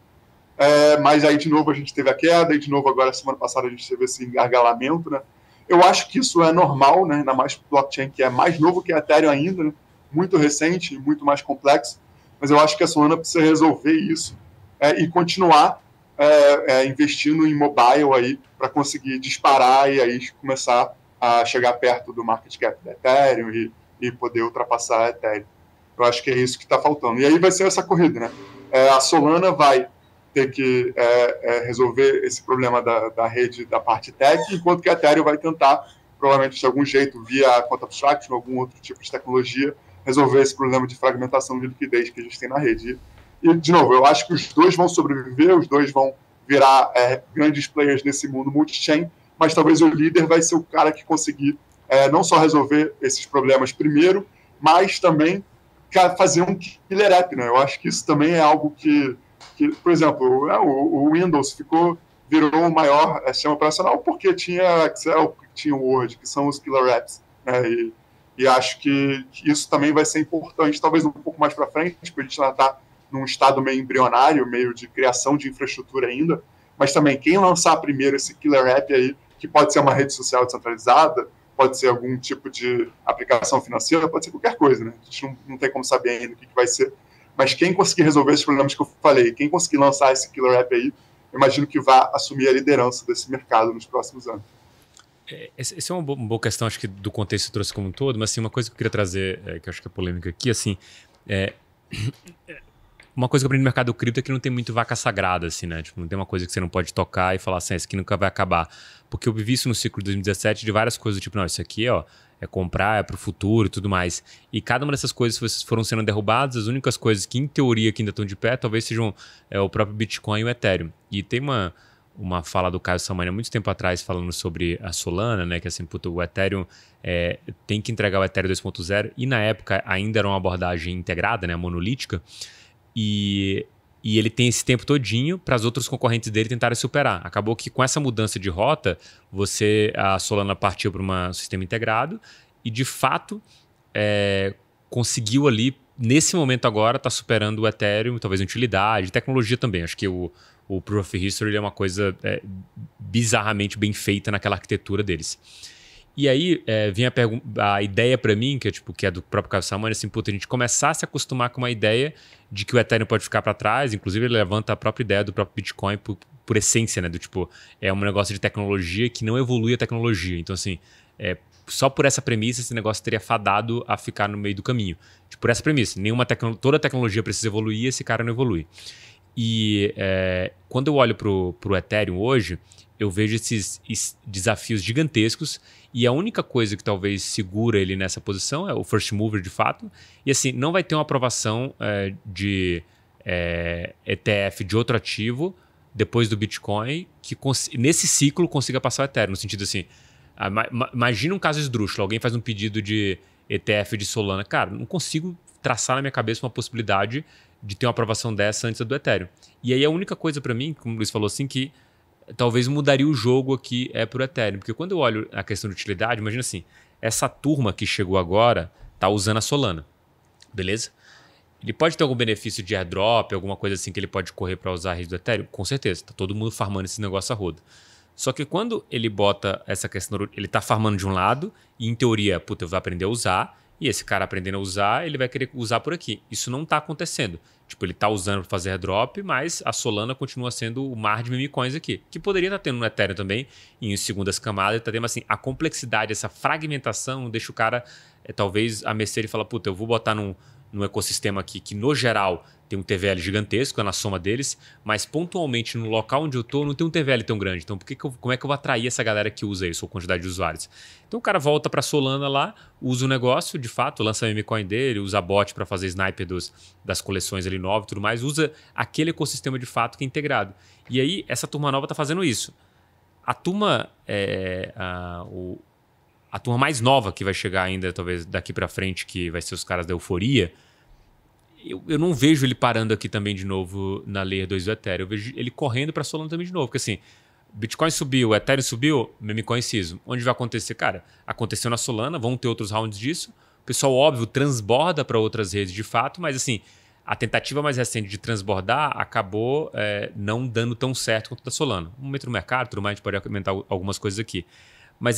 É, mas aí, de novo, a gente teve a queda, e de novo, agora, semana passada, a gente teve esse engargalamento, né? Eu acho que isso é normal, né? ainda mais blockchain que é mais novo que a Ethereum ainda, né? muito recente e muito mais complexo, mas eu acho que a Solana precisa resolver isso é, e continuar é, é, investindo em mobile aí para conseguir disparar e aí começar a chegar perto do market cap da Ethereum e, e poder ultrapassar a Ethereum. Eu acho que é isso que está faltando. E aí vai ser essa corrida, né? É, a Solana vai ter que é, é, resolver esse problema da, da rede, da parte tech, enquanto que a Ethereum vai tentar, provavelmente de algum jeito, via conta abstraction ou algum outro tipo de tecnologia, resolver esse problema de fragmentação de liquidez que a gente tem na rede. E, de novo, eu acho que os dois vão sobreviver, os dois vão virar é, grandes players nesse mundo multi-chain, mas talvez o líder vai ser o cara que conseguir é, não só resolver esses problemas primeiro, mas também fazer um killer app, né? Eu acho que isso também é algo que que, por exemplo, é, o, o Windows ficou virou o maior é, sistema operacional porque tinha Excel, tinha Word, que são os killer apps. Né? E, e, acho que, isso também vai ser importante, talvez um pouco mais para frente, porque a gente ainda está num estado meio embrionário, meio de criação de infraestrutura ainda. Mas também, quem lançar primeiro esse killer app aí, que pode ser uma rede social descentralizada, pode ser algum tipo de aplicação financeira, pode ser qualquer coisa, né? A gente não, não tem como saber ainda o que, que vai ser, mas quem conseguir resolver esses problemas que eu falei, quem conseguir lançar esse killer app aí, imagino que vá assumir a liderança desse mercado nos próximos anos. Essa é, é uma boa questão, acho que do contexto que trouxe como um todo, mas assim, uma coisa que eu queria trazer, é, que acho que é polêmica aqui, assim, é, é uma coisa que eu aprendi no mercado cripto é que não tem muito vaca sagrada, assim, né? Tipo, não tem uma coisa que você não pode tocar e falar assim, ah, isso aqui nunca vai acabar. Porque eu vivi isso no ciclo de 2017 de várias coisas, tipo, não, isso aqui, ó, é comprar, é pro futuro e tudo mais. E cada uma dessas coisas foram sendo derrubadas, as únicas coisas que, em teoria, que ainda estão de pé, talvez sejam é, o próprio Bitcoin e o Ethereum. E tem uma uma fala do Caio Samani há muito tempo atrás falando sobre a Solana, né? Que é assim, puto, o Ethereum é, tem que entregar o Ethereum 2.0 e na época ainda era uma abordagem integrada, né? Monolítica. E, e ele tem esse tempo todinho para os outros concorrentes dele tentarem superar. Acabou que com essa mudança de rota, você a Solana partiu para um sistema integrado e de fato é, conseguiu ali nesse momento agora está superando o Ethereum, talvez em utilidade, tecnologia também. Acho que o, o Proof of History é uma coisa é, bizarramente bem feita naquela arquitetura deles. E aí é, vinha a, a ideia para mim, que é, tipo, que é do próprio Carlos Samani, assim, puta, a gente começar a se acostumar com uma ideia de que o Ethereum pode ficar para trás, inclusive ele levanta a própria ideia do próprio Bitcoin por, por, essência, né? Do tipo, é um negócio de tecnologia que não evolui a tecnologia. Então, assim, é, só por essa premissa esse negócio teria fadado a ficar no meio do caminho. Tipo, por essa premissa, nenhuma tecno toda tecnologia precisa evoluir, esse cara não evolui. E é, quando eu olho para pro Ethereum hoje, eu vejo esses desafios gigantescos e a única coisa que talvez segura ele nessa posição é o first mover de fato. E assim, não vai ter uma aprovação é, de é, eh, ETF de outro ativo depois do Bitcoin que nesse ciclo consiga passar o Ethereum. No sentido assim, ah, imagina um caso esdrúxulo: alguém faz um pedido de ETF de Solana. Cara, não consigo traçar na minha cabeça uma possibilidade de ter uma aprovação dessa antes do Ethereum. E aí a única coisa para mim, como o Luiz falou assim, que talvez mudaria o jogo aqui é para o Ethereum. Porque quando eu olho a questão de utilidade, imagina assim, essa turma que chegou agora tá usando a Solana, beleza? Ele pode ter algum benefício de airdrop, alguma coisa assim que ele pode correr para usar a rede do Ethereum? Com certeza, tá todo mundo farmando esse negócio a roda. Só que quando ele bota essa questão, ele tá farmando de um lado e em teoria, puta, eu vou aprender a usar, e esse cara aprendendo a usar, ele vai querer usar por aqui. Isso não está acontecendo. Tipo, ele está usando para fazer airdrop, mas a Solana continua sendo o mar de meme coins aqui. Que poderia estar tá tendo no Ethereum também, em segundas camadas, está tendo assim, a complexidade, essa fragmentação deixa o cara, é, talvez, a mercê e falar, puta, eu vou botar num, num ecossistema aqui que, no geral, tem um TVL gigantesco, é na soma deles, mas pontualmente no local onde eu tô não tem um TVL tão grande. Então, por que, que eu, como é que eu vou atrair essa galera que usa isso, ou quantidade de usuários? Então, o cara volta para Solana lá, usa o negócio, de fato, lança o mcoin dele, usa bot para fazer sniper dos, das coleções ali novas e tudo mais, usa aquele ecossistema de fato que é integrado. E aí, essa turma nova tá fazendo isso. A turma, é, a, o, a turma mais nova que vai chegar ainda, talvez daqui para frente, que vai ser os caras da euforia, eu, eu não vejo ele parando aqui também de novo na Layer 2 do Ethereum. Eu vejo ele correndo para Solana também de novo. Porque assim, Bitcoin subiu, Ethereum subiu, Memecoin siso. Onde vai acontecer? Cara, aconteceu na Solana, vão ter outros rounds disso. O pessoal, óbvio, transborda para outras redes de fato, mas assim, a tentativa mais recente de transbordar acabou é, não dando tão certo quanto da Solana. Um momento no mercado, tudo mais, a gente pode comentar algumas coisas aqui. Mas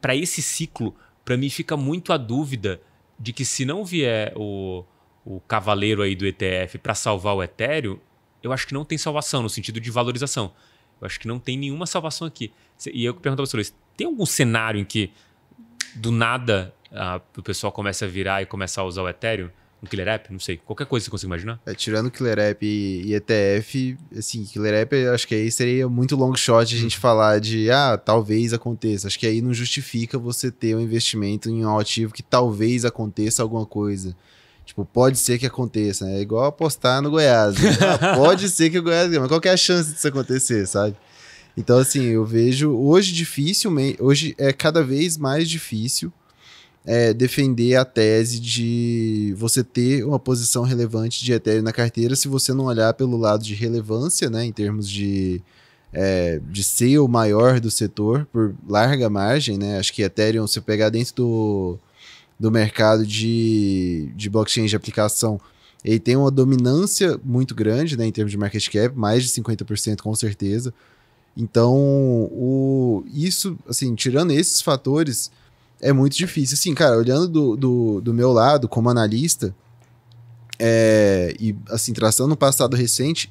para esse ciclo, para mim fica muito a dúvida de que se não vier o, o cavaleiro aí do ETF para salvar o Ethereum, eu acho que não tem salvação no sentido de valorização. Eu acho que não tem nenhuma salvação aqui. E eu pergunto para você, Luiz, tem algum cenário em que do nada a, o pessoal começa a virar e começa a usar o Ethereum? no Killer App, não sei. Qualquer coisa que você consiga imaginar. É, tirando Killer App e, e ETF, assim, Killer App, acho que aí seria muito long shot a gente uhum. falar de, ah, talvez aconteça. Acho que aí não justifica você ter um investimento em um ativo que talvez aconteça alguma coisa. Tipo, pode ser que aconteça, né? É igual apostar no Goiás. Né? Ah, pode ser que o Goiás ganhe, mas qual é a chance disso acontecer, sabe? Então, assim, eu vejo hoje difícil, hoje é cada vez mais difícil é, defender a tese de você ter uma posição relevante de Ethereum na carteira se você não olhar pelo lado de relevância, né, em termos de, é, de ser o maior do setor por larga margem, né? Acho que Ethereum, se eu pegar dentro do, do mercado de, de blockchain de aplicação, ele tem uma dominância muito grande, né, em termos de market cap, mais de 50% com certeza. Então, o, isso, assim, tirando esses fatores, é muito difícil. Assim, cara, olhando do, do, do meu lado como analista, é, e assim, traçando um passado recente,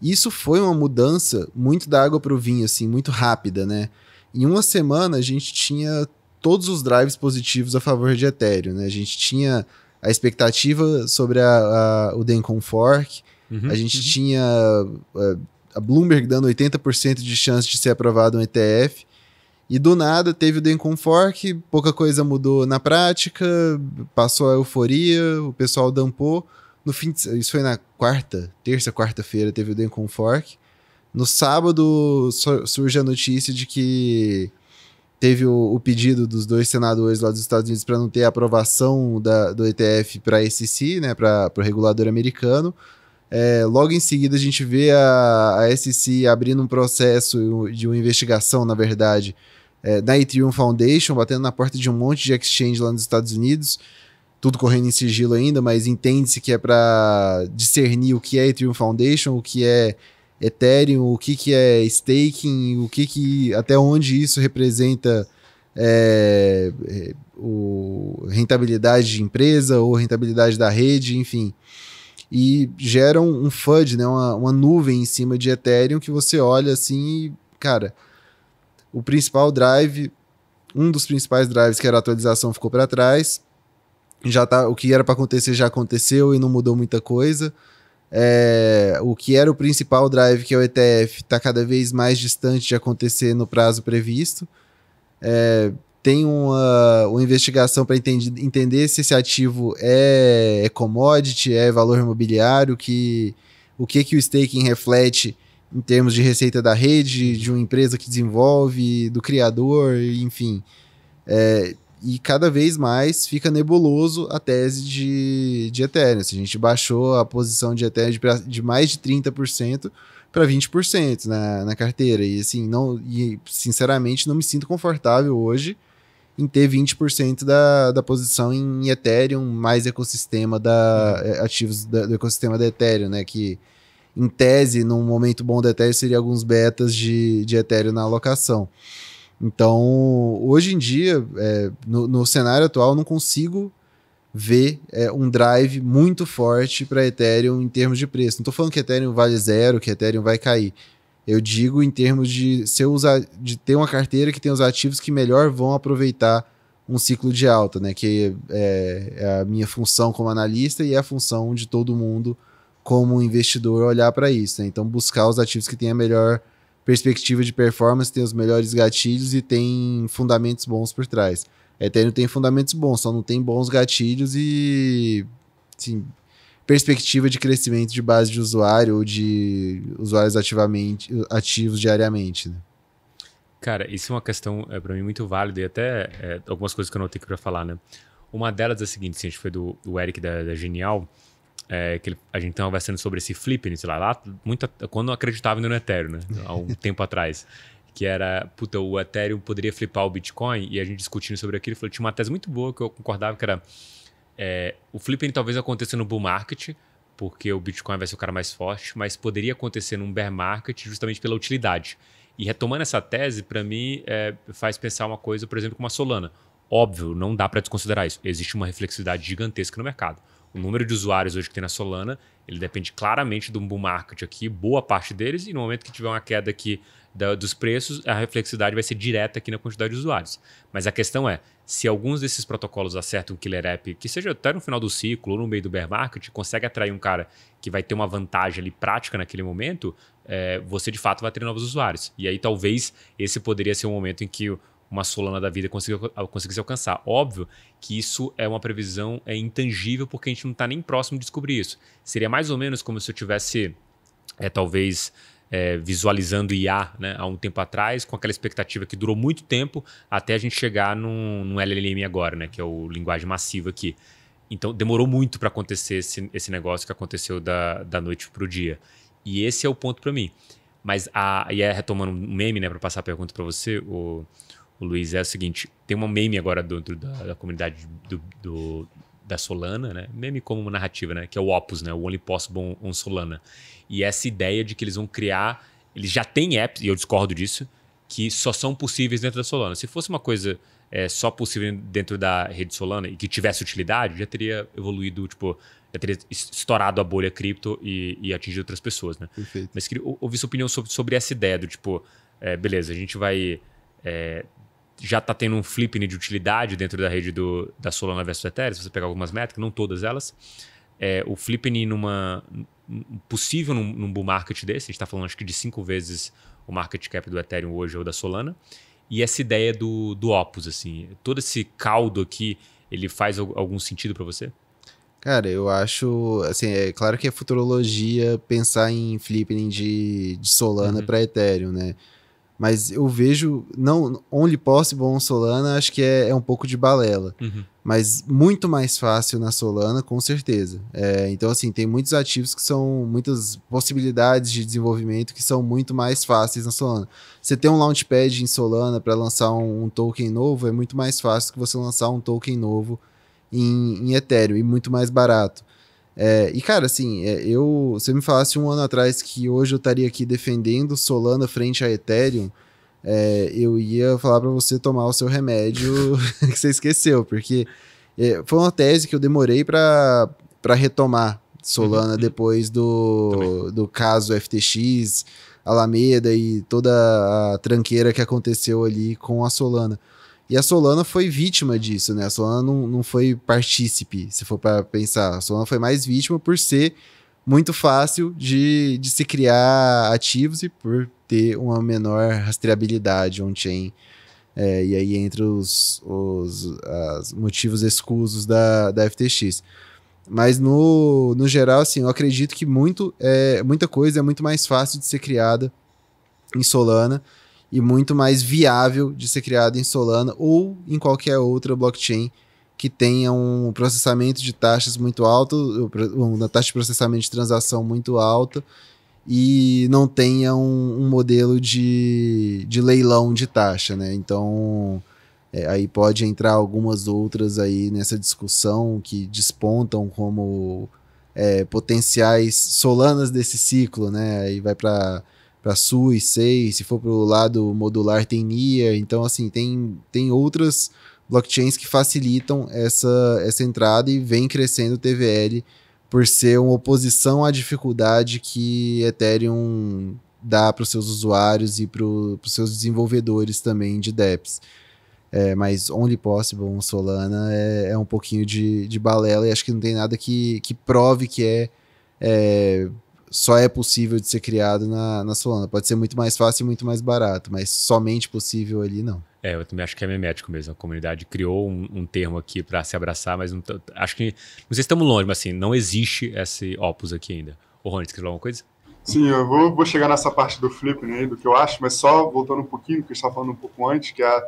isso foi uma mudança muito da água para o vinho, assim, muito rápida, né? Em uma semana a gente tinha todos os drives positivos a favor de Ethereum, né? A gente tinha a expectativa sobre a, a o Dencon Fork, uhum, a gente uhum. tinha a, é, a Bloomberg dando 80% de chance de ser aprovado um ETF, e do nada teve o Dencon Fork, pouca coisa mudou na prática, passou a euforia, o pessoal dampou. No fim de, isso foi na quarta, terça, quarta-feira teve o Dencon Fork. No sábado surge a notícia de que teve o, o pedido dos dois senadores lá dos Estados Unidos para não ter aprovação da, do ETF para a SEC, né, para o regulador americano. É, logo em seguida, a gente vê a, a SEC abrindo um processo de uma investigação, na verdade, é, da Ethereum Foundation, batendo na porta de um monte de exchange lá nos Estados Unidos, tudo correndo em sigilo ainda, mas entende-se que é para discernir o que é Ethereum Foundation, o que é Ethereum, o que, que é staking, o que, que até onde isso representa é, é o, rentabilidade de empresa ou rentabilidade da rede, enfim. E geram um FUD, né, uma, uma nuvem em cima de Ethereum que você olha assim e, cara, o principal drive, um dos principais drives, que era a atualização, ficou para trás. Já tá, o que era para acontecer já aconteceu e não mudou muita coisa. É, o que era o principal drive, que é o ETF, está cada vez mais distante de acontecer no prazo previsto. É, tem uma, uma investigação para entender se esse ativo é, é, commodity, é valor imobiliário, que, o que, que o staking reflete em termos de receita da rede, de uma empresa que desenvolve, do criador, enfim. É, e cada vez mais fica nebuloso a tese de, de Ethereum. Se assim, a gente baixou a posição de Ethereum de, de mais de 30% para 20% na, na carteira. E assim, não, e, sinceramente, não me sinto confortável hoje em ter 20% da, da posição em Ethereum mais ecossistema da uhum. é, ativos da, do ecossistema da Ethereum, né, que em tese, num momento bom da Ethereum, seria alguns betas de, de Ethereum na alocação. Então, hoje em dia, é, no, no, cenário atual, não consigo ver é, um drive muito forte para Ethereum em termos de preço. Não estou falando que Ethereum vale zero, que Ethereum vai cair. Eu digo em termos de, se usar, de ter uma carteira que tem os ativos que melhor vão aproveitar um ciclo de alta, né? Que é, é a minha função como analista e é a função de todo mundo como investidor olhar para isso. Né? Então, buscar os ativos que têm a melhor perspectiva de performance, têm os melhores gatilhos e têm fundamentos bons por trás. Ethereum tem fundamentos bons, só não tem bons gatilhos e assim, perspectiva de crescimento de base de usuário ou de usuários ativamente, ativos diariamente. Né? Cara, isso é uma questão é, para mim muito válida e até é, algumas coisas que eu não aqui para falar, né? Uma delas é a seguinte, assim, acho foi do, do Eric da, da Genial, é, que a gente estava conversando sobre esse flipping, né, sei lá, lá muito, quando eu acreditava no Ethereum, né? Há um tempo atrás. Que era, puta, o Ethereum poderia flipar o Bitcoin, e a gente discutindo sobre aquilo, falou, tinha uma tese muito boa que eu concordava, que era é, o flipping talvez aconteça no bull market, porque o Bitcoin vai ser o cara mais forte, mas poderia acontecer num bear market justamente pela utilidade. E retomando essa tese, para mim, é, faz pensar uma coisa, por exemplo, como a Solana. Óbvio, não dá para desconsiderar isso. Existe uma reflexividade gigantesca no mercado o número de usuários hoje que tem na Solana, ele depende claramente do bull market aqui, boa parte deles, e no momento que tiver uma queda aqui da, dos preços, a reflexidade vai ser direta aqui na quantidade de usuários. Mas a questão é, se alguns desses protocolos acertam o killer app, que seja até no final do ciclo ou no meio do bear market, consegue atrair um cara que vai ter uma vantagem ali prática naquele momento, é, você de fato vai ter novos usuários. E aí talvez esse poderia ser um momento em que uma Solana da vida conseguisse, conseguisse alcançar. Óbvio que isso é uma previsão é intangível porque a gente não está nem próximo de descobrir isso. Seria mais ou menos como se eu tivesse, é, talvez, é, visualizando IA né, há um tempo atrás, com aquela expectativa que durou muito tempo até a gente chegar num, num LLM agora, né, que é o linguagem massiva aqui. Então, demorou muito para acontecer esse, esse negócio que aconteceu da, da noite para o dia. E esse é o ponto para mim. Mas, a, e é retomando um meme, né, para passar a pergunta para você, o, o Luiz é o seguinte: tem uma meme agora dentro da, da comunidade do, do, da Solana, né? Meme como narrativa, né? Que é o Opus, né? O Only Possible on Solana. E essa ideia de que eles vão criar. Eles já têm apps, e eu discordo disso, que só são possíveis dentro da Solana. Se fosse uma coisa é, só possível dentro da rede Solana e que tivesse utilidade, já teria evoluído, tipo, já teria estourado a bolha cripto e, e atingido outras pessoas, né? Perfeito. Mas queria ouvir sua opinião sobre, sobre essa ideia do tipo, é, beleza, a gente vai. É, já está tendo um flipping de utilidade dentro da rede do, da Solana versus Ethereum, se você pegar algumas métricas, não todas elas. É, o flipping numa possível num, num, bull market desse, a gente está falando acho que de cinco vezes o market cap do Ethereum hoje ou da Solana, e essa ideia do, do Opus, assim, todo esse caldo aqui, ele faz algum sentido para você? Cara, eu acho, assim, é claro que é futurologia pensar em flipping de, de Solana uhum. para Ethereum, né? Mas eu vejo, não, Only Possible on Solana acho que é, é um pouco de balela. Uhum. Mas muito mais fácil na Solana, com certeza. É, então, assim, tem muitos ativos que são, muitas possibilidades de desenvolvimento que são muito mais fáceis na Solana. Você tem um launchpad em Solana para lançar um, um, token novo, é muito mais fácil que você lançar um token novo em, em Ethereum e muito mais barato. É, e, cara, assim, é, eu, se eu me falasse um ano atrás que hoje eu estaria aqui defendendo Solana frente a Ethereum, é, eu ia falar para você tomar o seu remédio que você esqueceu, porque é, foi uma tese que eu demorei para retomar Solana uhum. depois do, do caso FTX, Alameda e toda a tranqueira que aconteceu ali com a Solana. E a Solana foi vítima disso, né? A Solana não, não foi partícipe, se for para pensar. A Solana foi mais vítima por ser muito fácil de, de se criar ativos e por ter uma menor rastreabilidade on-chain. É, e aí entre os, os as motivos escusos da, da FTX. Mas no, no geral, assim, eu acredito que muito, é, muita coisa é muito mais fácil de ser criada em Solana e muito mais viável de ser criado em Solana ou em qualquer outra blockchain que tenha um processamento de taxas muito alto, uma taxa de processamento de transação muito alta e não tenha um, um modelo de, de leilão de taxa, né? Então, é, aí pode entrar algumas outras aí nessa discussão que despontam como é, potenciais solanas desse ciclo, né? Aí vai para para SUS sei se for para o lado modular tem NIA, então assim, tem, tem outras blockchains que facilitam essa, essa entrada e vem crescendo o TVL por ser uma oposição à dificuldade que Ethereum dá para os seus usuários e para os seus desenvolvedores também de DEPs. É, mas Only Possible, um Solana, é, é, um pouquinho de, de balela e acho que não tem nada que, que prove que é, é só é possível de ser criado na, na Solana. Pode ser muito mais fácil e muito mais barato, mas somente possível ali não. É, eu também acho que é memético mesmo. A comunidade criou um, um termo aqui para se abraçar, mas não, acho que. Não sei se estamos longe, mas assim, não existe esse opus aqui ainda. O Rony, você quer alguma coisa? Sim, eu vou, vou chegar nessa parte do flip, né, do que eu acho, mas só voltando um pouquinho, que eu estava falando um pouco antes, que é,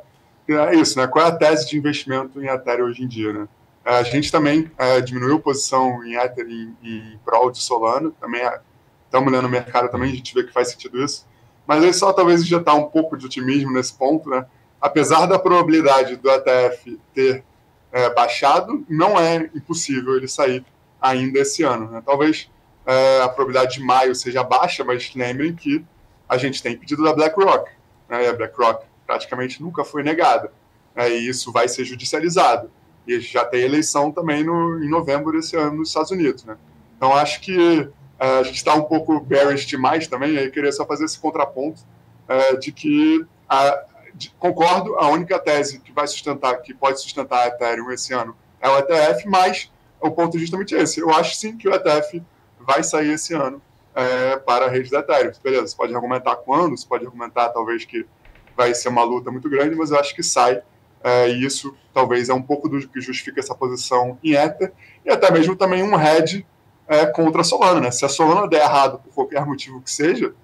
é isso, né? Qual é a tese de investimento em Ethereum hoje em dia, né? A gente também é, diminuiu posição em Ether em, em prol de Solana, também é estamos lendo o mercado também, a gente vê que faz sentido isso. Mas aí só talvez injetar um pouco de otimismo nesse ponto, né? Apesar da probabilidade do ETF ter é, baixado, não é impossível ele sair ainda esse ano. Né? Talvez é, a probabilidade de maio seja baixa, mas lembrem que a gente tem pedido da BlackRock. Né? E a BlackRock praticamente nunca foi negada. Né? E isso vai ser judicializado. E já tem eleição também no, em novembro desse ano nos Estados Unidos. Né? Então, acho que a ah, gente está um pouco bearish demais também, aí queria só fazer esse contraponto uh, de que, de, concordo, a única tese que vai sustentar, que pode sustentar a Ethereum esse ano é o ETF, mas o ponto é justamente esse. Eu acho sim que o ETF vai sair esse ano é, para a rede da Ethereum. Beleza, você pode argumentar quando, você pode argumentar talvez que vai ser uma luta muito grande, mas eu acho que sai. É, e isso talvez é um pouco do que justifica essa posição em Ether, e até mesmo também um head é, contra a Solana. Né? Se a Solana der errado por qualquer motivo que seja,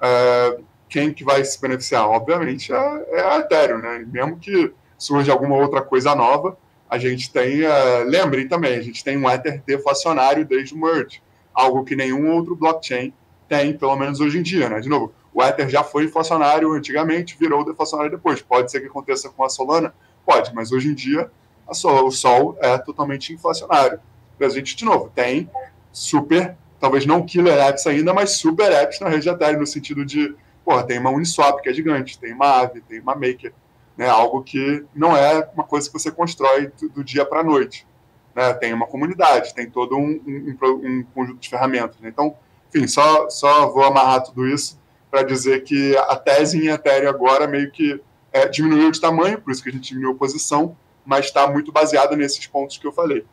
é, quem que vai se beneficiar? Obviamente é, é a Ethereum, né? mesmo que surja alguma outra coisa nova, a gente tem, uh, lembrem também, a gente tem um Ether deflacionário desde o Merge, algo que nenhum outro blockchain tem, pelo menos hoje em dia, né? De novo, o Ether já foi inflacionário antigamente, virou deflacionário depois. Pode ser que aconteça com a Solana? Pode, mas hoje em dia Sol, o Sol é totalmente inflacionário. Mas a gente, de novo, tem super, talvez não killer apps ainda, mas super apps na rede Ethereum, no sentido de, porra, tem uma Uniswap que é gigante, tem uma Aave, tem uma Maker, né? Algo que não é uma coisa que você constrói do dia para a noite, né? Tem uma comunidade, tem todo um, um, um conjunto de ferramentas, né? Então, enfim, só, só vou amarrar tudo isso para dizer que a tese em Ethereum agora meio que é, diminuiu de tamanho, por isso que a gente diminuiu a posição, mas está muito baseada nesses pontos que eu falei.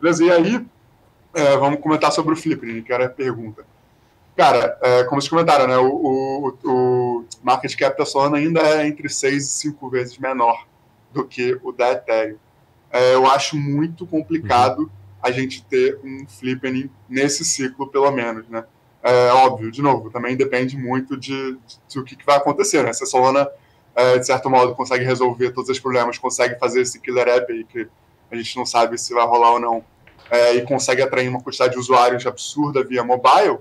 Beleza? E aí, é, vamos comentar sobre o flipping que era a pergunta. Cara, é, como vocês comentaram, né, o, o, o market cap da Solana ainda é entre 6 e 5 vezes menor do que o da Ethereum. É, eu acho muito complicado a gente ter um flipping nesse ciclo, pelo menos, né? É óbvio, de novo, também depende muito de, de, do que, que vai acontecer, né? Se a Solana, é, de certo modo, consegue resolver todos os problemas, consegue fazer esse killer app aí, que a gente não sabe se vai rolar ou não, é, e consegue atrair uma quantidade de usuários absurda via mobile,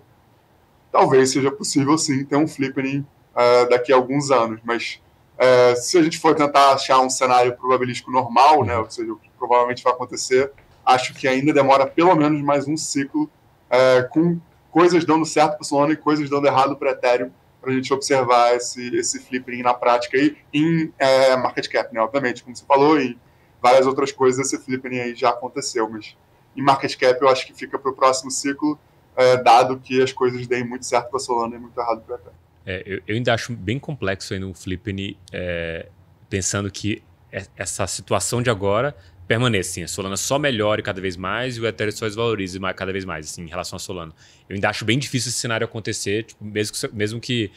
talvez seja possível sim ter um flipping é, daqui a alguns anos. Mas é, se a gente for tentar achar um cenário probabilístico normal, né, ou seja, o que provavelmente vai acontecer, acho que ainda demora pelo menos mais um ciclo é, com coisas dando certo para o Solana e coisas dando errado para Ethereum para a gente observar esse, esse flipping na prática aí em é, market cap, né? Obviamente, como você falou, e várias outras coisas esse flipping aí já aconteceu, mas e market cap eu acho que fica para o próximo ciclo, é, dado que as coisas deem muito certo para Solana e muito errado para Ethereum. É, eu, eu, ainda acho bem complexo ainda o Flipne, é, pensando que é, essa situação de agora permaneça. Assim, a Solana só melhore cada vez mais e o Ethereum só desvalorize cada vez mais assim, em relação a Solana. Eu ainda acho bem difícil esse cenário acontecer, tipo, mesmo, que, mesmo que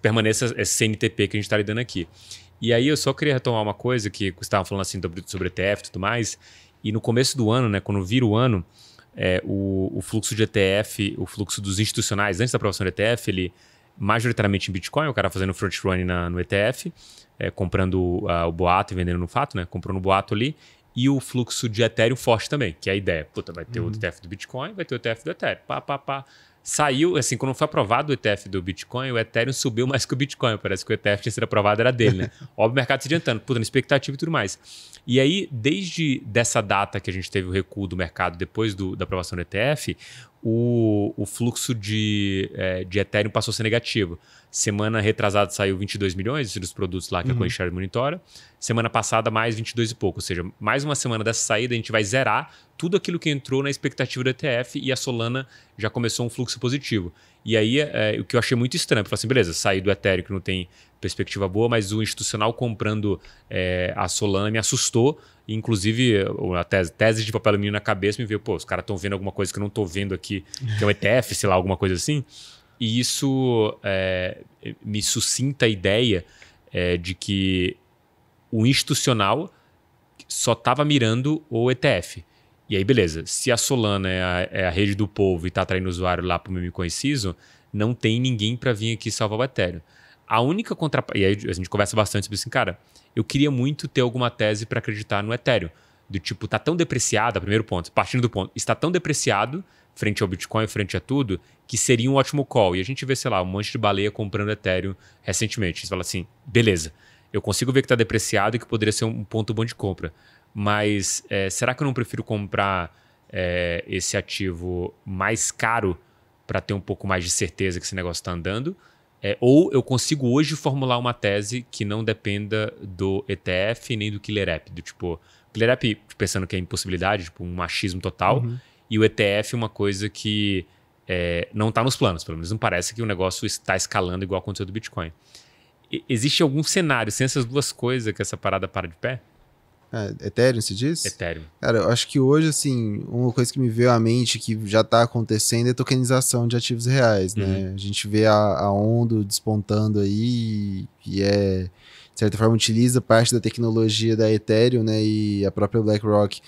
permaneça esse CNTP que a gente está lidando aqui. E aí eu só queria retomar uma coisa que estavam falando assim sobre, sobre ETF e tudo mais. E no começo do ano, né, quando vira o ano, é, o, o, fluxo de ETF, o fluxo dos institucionais antes da aprovação do ETF, ele majoritariamente em Bitcoin, o cara fazendo front run na, no ETF, é, comprando uh, o boato e vendendo no fato, né? comprou no boato ali. E o fluxo de Ethereum forte também, que é a ideia. Puta, vai ter uhum. o ETF do Bitcoin, vai ter o ETF do Ethereum. Pá, pá, pá saiu, assim, quando foi aprovado o ETF do Bitcoin, o Ethereum subiu mais que o Bitcoin. Parece que o ETF tinha sido aprovado, era dele, né? Óbvio, o mercado se adiantando, puta, expectativa e tudo mais. E aí, desde dessa data que a gente teve o recuo do mercado depois do, da aprovação do ETF, o, o fluxo de, é, de Ethereum passou a ser negativo. Semana retrasada saiu 22 milhões dos produtos lá que uhum. a CoinShares monitora. Semana passada, mais 22 e pouco. Ou seja, mais uma semana dessa saída, a gente vai zerar tudo aquilo que entrou na expectativa do ETF e a Solana já começou um fluxo positivo. E aí, é, é, o que eu achei muito estranho, eu falei assim, beleza, saí do Ethereum que não tem perspectiva boa, mas o institucional comprando é, a Solana me assustou. Inclusive, a tese, tese de papel alumínio na cabeça me veio, pô, os caras estão vendo alguma coisa que eu não estou vendo aqui, que é um ETF, sei lá, alguma coisa assim. E isso é, me suscita a ideia é, de que o institucional só estava mirando o ETF. E aí, beleza, se a Solana é a, é a rede do povo e está atraindo usuário lá para o meme conhecido, não tem ninguém para vir aqui salvar o Ethereum. A única contraparte. E aí a gente conversa bastante sobre isso, assim, cara. Eu queria muito ter alguma tese para acreditar no Ethereum. Do tipo, tá tão depreciado, é primeiro ponto, partindo do ponto, está tão depreciado frente ao Bitcoin, frente a tudo, que seria um ótimo call. E a gente vê, sei lá, um monte de baleia comprando Ethereum recentemente. Você fala assim, beleza, eu consigo ver que está depreciado e que poderia ser um ponto bom de compra. Mas é, será que eu não prefiro comprar é, esse ativo mais caro para ter um pouco mais de certeza que esse negócio está andando? É, ou eu consigo hoje formular uma tese que não dependa do ETF nem do Killer App, do tipo, Killer App, tipo, pensando que é impossibilidade, tipo um machismo total, uhum. E o ETF é uma coisa que é, não está nos planos, pelo menos não parece que o negócio está escalando igual aconteceu do Bitcoin. E, existe algum cenário sem essas duas coisas que essa parada para de pé? É, Ethereum, se diz? Ethereum. Cara, eu acho que hoje, assim, uma coisa que me veio à mente que já está acontecendo é tokenização de ativos reais, né? uhum. né? A gente vê a, a despontando aí e é, de certa forma, utiliza parte da tecnologia da Ethereum, né? E a própria BlackRock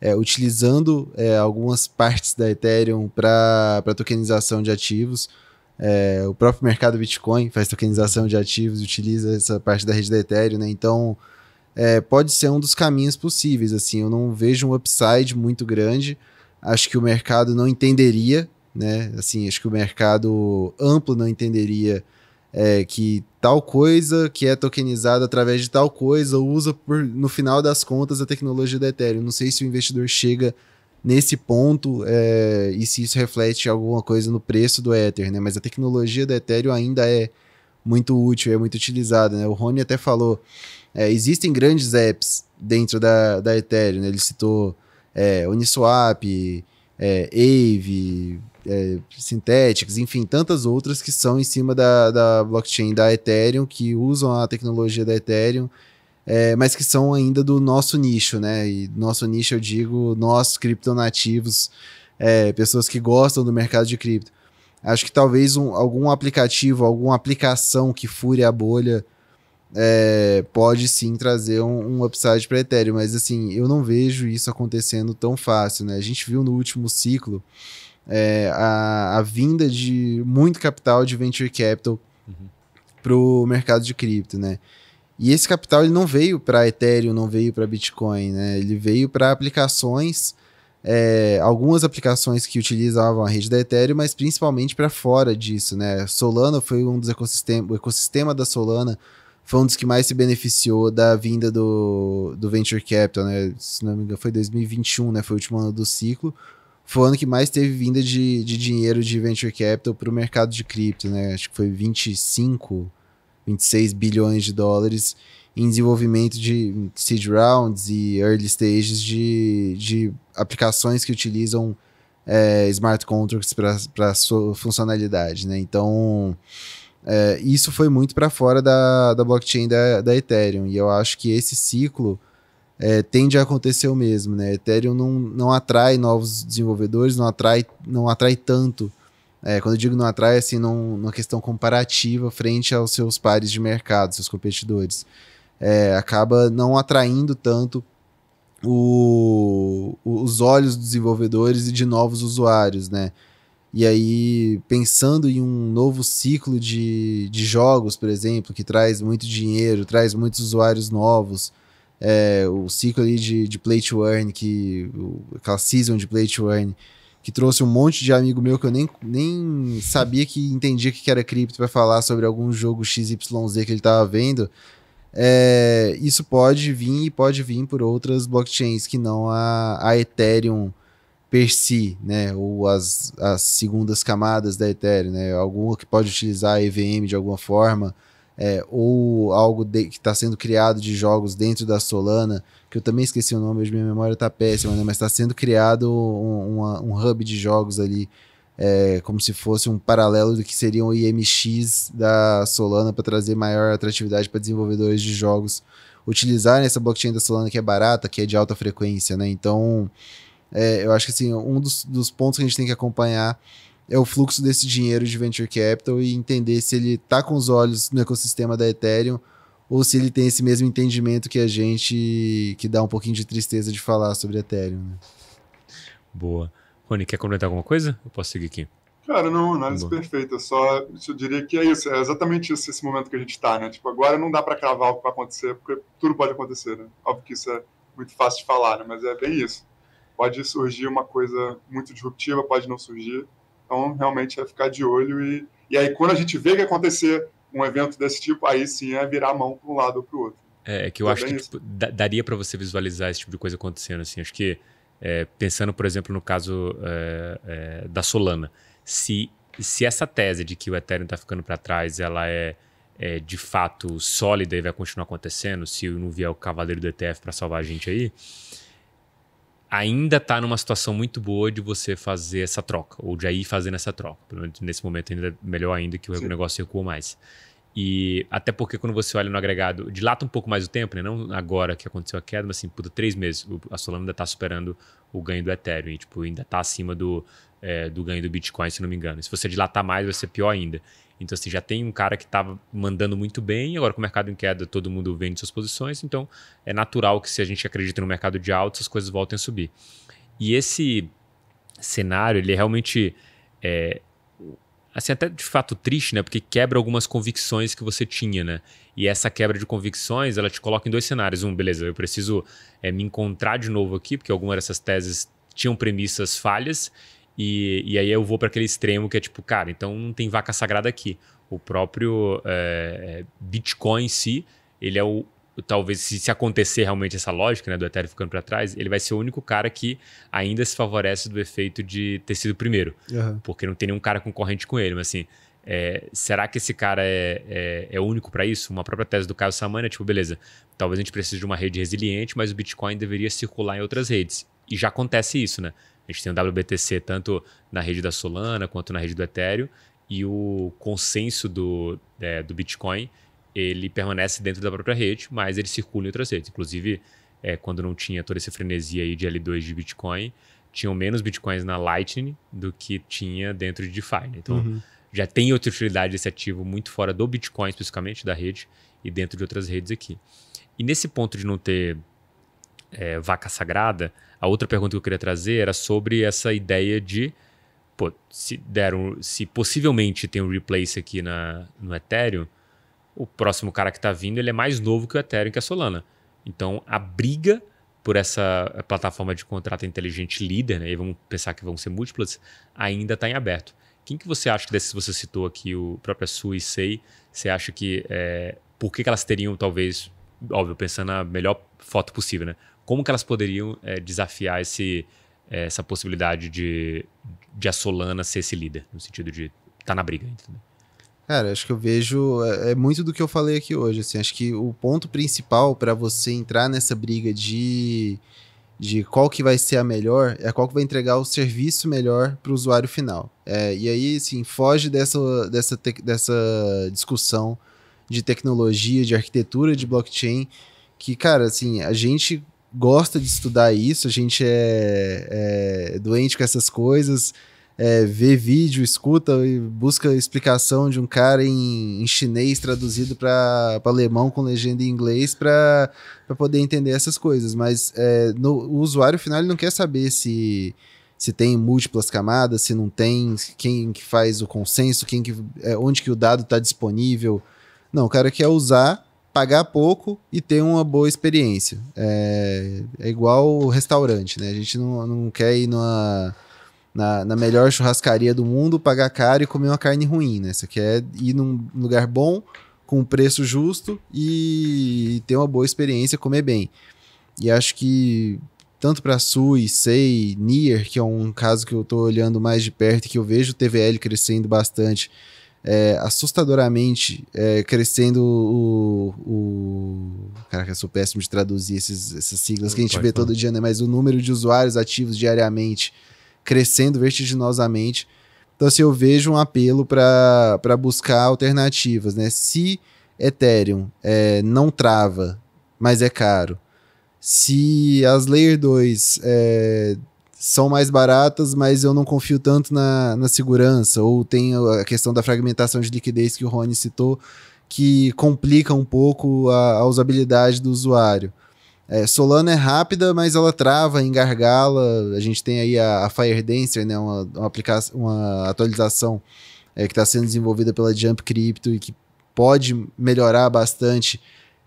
é, utilizando é, algumas partes da Ethereum para tokenização de ativos. É, o próprio mercado Bitcoin faz tokenização de ativos, utiliza essa parte da rede da Ethereum, né? Então, é, pode ser um dos caminhos possíveis, assim. Eu não vejo um upside muito grande. Acho que o mercado não entenderia, né? Assim, acho que o mercado amplo não entenderia é, que tal coisa que é tokenizada através de tal coisa usa por, no final das contas a tecnologia da Ethereum. Não sei se o investidor chega nesse ponto é, e se isso reflete alguma coisa no preço do Ether, né? Mas a tecnologia da Ethereum ainda é muito útil, é muito utilizada, né? O Rony até falou, é, existem grandes apps dentro da, da Ethereum, né? Ele citou é, Uniswap, é, Aave, é, enfim, tantas outras que são em cima da, da blockchain da Ethereum, que usam a tecnologia da Ethereum, é, mas que são ainda do nosso nicho, né? E nosso nicho, eu digo, nós criptonativos, é, pessoas que gostam do mercado de cripto. Acho que talvez um, algum aplicativo, alguma aplicação que fure a bolha é, pode sim trazer um, um upside para Ethereum, mas assim, eu não vejo isso acontecendo tão fácil, né? A gente viu no último ciclo é, a, a, vinda de muito capital de venture capital uhum. para o mercado de cripto, né? E esse capital ele não veio para Ethereum, não veio para Bitcoin, né? Ele veio para aplicações, é, algumas aplicações que utilizavam a rede da Ethereum, mas principalmente para fora disso, né? Solana foi um dos ecossistemas, o ecossistema da Solana foi um dos que mais se beneficiou da vinda do, do Venture Capital, né? Se não me engano, foi 2021, né? Foi o último ano do ciclo foi o ano que mais teve vinda de, de dinheiro de venture capital para o mercado de cripto, né? Acho que foi 25, 26 bilhões de dólares em desenvolvimento de seed rounds e early stages de, de aplicações que utilizam é, smart contracts para sua funcionalidade, né? Então, é, isso foi muito para fora da, da blockchain da, da Ethereum. E eu acho que esse ciclo é, tende a acontecer o mesmo, né? Ethereum não, não atrai novos desenvolvedores, não atrai, não atrai tanto. É, quando eu digo não atrai, assim, não, uma questão comparativa frente aos seus pares de mercado, seus competidores. É, acaba não atraindo tanto o, os olhos dos desenvolvedores e de novos usuários, né? E aí, pensando em um novo ciclo de, de jogos, por exemplo, que traz muito dinheiro, traz muitos usuários novos, é, o ciclo ali de, de Play to Earn, que, o, aquela season de Play to Earn, que trouxe um monte de amigo meu que eu nem, nem sabia que entendia que era cripto para falar sobre algum jogo XYZ que ele tava vendo. É, isso pode vir e pode vir por outras blockchains que não a, a Ethereum per si, né? Ou as, as segundas camadas da Ethereum, né? Alguma que pode utilizar a EVM de alguma forma é, ou algo de, que está sendo criado de jogos dentro da Solana, que eu também esqueci o nome, hoje minha memória está péssima, né? mas está sendo criado um, uma, um, hub de jogos ali, é, como se fosse um paralelo do que seria o IMX da Solana para trazer maior atratividade para desenvolvedores de jogos utilizarem essa blockchain da Solana que é barata, que é de alta frequência, né? Então, é, eu acho que assim, um dos, dos pontos que a gente tem que acompanhar é o fluxo desse dinheiro de venture capital e entender se ele está com os olhos no ecossistema da Ethereum ou se ele tem esse mesmo entendimento que a gente, que dá um pouquinho de tristeza de falar sobre Ethereum. Né? Boa. Rony, quer comentar alguma coisa? Eu posso seguir aqui. Cara, não, análise Boa. perfeita. Só eu diria que é isso, é exatamente isso, esse momento que a gente está, né? Tipo, agora não dá para cravar o que vai acontecer, porque tudo pode acontecer, né? Óbvio que isso é muito fácil de falar, né? mas é bem isso. Pode surgir uma coisa muito disruptiva, pode não surgir então, realmente é ficar de olho. E, e aí, quando a gente vê que acontecer um evento desse tipo, aí sim é virar a mão para um lado ou para o outro. É, é, que eu então, acho que tipo, daria para você visualizar esse tipo de coisa acontecendo. Assim. Acho que, é, pensando, por exemplo, no caso é, é, da Solana, se, se essa tese de que o Ethereum está ficando para trás ela é, é, de fato sólida e vai continuar acontecendo, se não vier o cavaleiro do ETF para salvar a gente aí, ainda está numa situação muito boa de você fazer essa troca, ou de aí fazendo essa troca. Nesse momento, ainda melhor ainda que o Sim. negócio recuou mais. E até porque quando você olha no agregado, dilata um pouco mais o tempo, né? Não agora que aconteceu a queda, mas assim, puta, três meses. A Solana ainda está superando o ganho do Ethereum. E, tipo, ainda está acima do, é, do ganho do Bitcoin, se não me engano. Se você dilatar mais, vai ser pior ainda. Então, assim, já tem um cara que estava mandando muito bem, agora com o mercado em queda, todo mundo vende suas posições, então é natural que se a gente acredita no mercado de alta, essas coisas voltem a subir. E esse cenário, ele é realmente é, assim, até de fato triste, né? Porque quebra algumas convicções que você tinha, né? E essa quebra de convicções, ela te coloca em dois cenários. Um, beleza, eu preciso é, me encontrar de novo aqui, porque algumas dessas teses tinham premissas falhas, e, e aí eu vou para aquele extremo que é tipo, cara, então não tem vaca sagrada aqui. O próprio é, Bitcoin em si, ele é o. Talvez, se, se acontecer realmente essa lógica né, do Ethereum ficando para trás, ele vai ser o único cara que ainda se favorece do efeito de ter sido primeiro. Uhum. Porque não tem nenhum cara concorrente com ele. Mas assim, é, será que esse cara é, é, é único para isso? Uma própria tese do Caio Samana é tipo, beleza, talvez a gente precise de uma rede resiliente, mas o Bitcoin deveria circular em outras redes. E já acontece isso, né? A gente tem o WBTC tanto na rede da Solana quanto na rede do Ethereum e o consenso do, é, do Bitcoin ele permanece dentro da própria rede, mas ele circula em outras redes. Inclusive, é, quando não tinha toda essa frenesia aí de L2 de Bitcoin, tinham menos Bitcoins na Lightning do que tinha dentro de DeFi. Né? Então, uhum. já tem outra utilidade desse ativo muito fora do Bitcoin, especificamente da rede, e dentro de outras redes aqui. E nesse ponto de não ter é, vaca sagrada, a outra pergunta que eu queria trazer era sobre essa ideia de pô, se deram, se possivelmente tem um replace aqui na, no Ethereum, o próximo cara que está vindo ele é mais novo que o Ethereum que a Solana. Então a briga por essa plataforma de contrato inteligente líder, né? E vamos pensar que vão ser múltiplas, ainda está em aberto. Quem que você acha que desses você citou aqui, o próprio Sui e Sei, você acha que é, por que, que elas teriam talvez, óbvio, pensando na melhor foto possível, né? como que elas poderiam é, desafiar esse, é, essa possibilidade de, de a Solana ser esse líder, no sentido de estar tá na briga, entendeu? Cara, acho que eu vejo. É, é muito do que eu falei aqui hoje. Assim, acho que o ponto principal para você entrar nessa briga de, de qual que vai ser a melhor é qual que vai entregar o serviço melhor para o usuário final. É, e aí, assim, foge dessa, dessa, dessa discussão de tecnologia, de arquitetura de blockchain, que, cara, assim, a gente gosta de estudar isso, a gente é, é doente com essas coisas, é, vê vídeo, escuta e busca explicação de um cara em, em chinês traduzido para alemão com legenda em inglês para poder entender essas coisas. Mas é, no, o usuário final não quer saber se se tem múltiplas camadas, se não tem, quem que faz o consenso, quem que, é, onde que o dado está disponível. Não, o cara quer usar pagar pouco e ter uma boa experiência. É, é igual restaurante, né? A gente não, não quer ir numa, na, na, melhor churrascaria do mundo, pagar caro e comer uma carne ruim, né? Você quer ir num lugar bom, com um preço justo e ter uma boa experiência, comer bem. E acho que tanto para Sui, Sei, Nier, que é um caso que eu estou olhando mais de perto e que eu vejo o TVL crescendo bastante, é, assustadoramente é, crescendo o, o. Caraca, eu sou péssimo de traduzir esses, essas siglas que a gente vê todo dia, né? Mas o número de usuários ativos diariamente crescendo vertiginosamente. Então, assim, eu vejo um apelo para buscar alternativas, né? Se Ethereum é, não trava, mas é caro. Se as Layer 2 são mais baratas, mas eu não confio tanto na, na segurança, ou tem a questão da fragmentação de liquidez que o Rony citou, que complica um pouco a, a usabilidade do usuário. É, Solana é rápida, mas ela trava, gargala. A gente tem aí a, a FireDancer, né, uma, uma, uma atualização é, que está sendo desenvolvida pela Jump Crypto e que pode melhorar bastante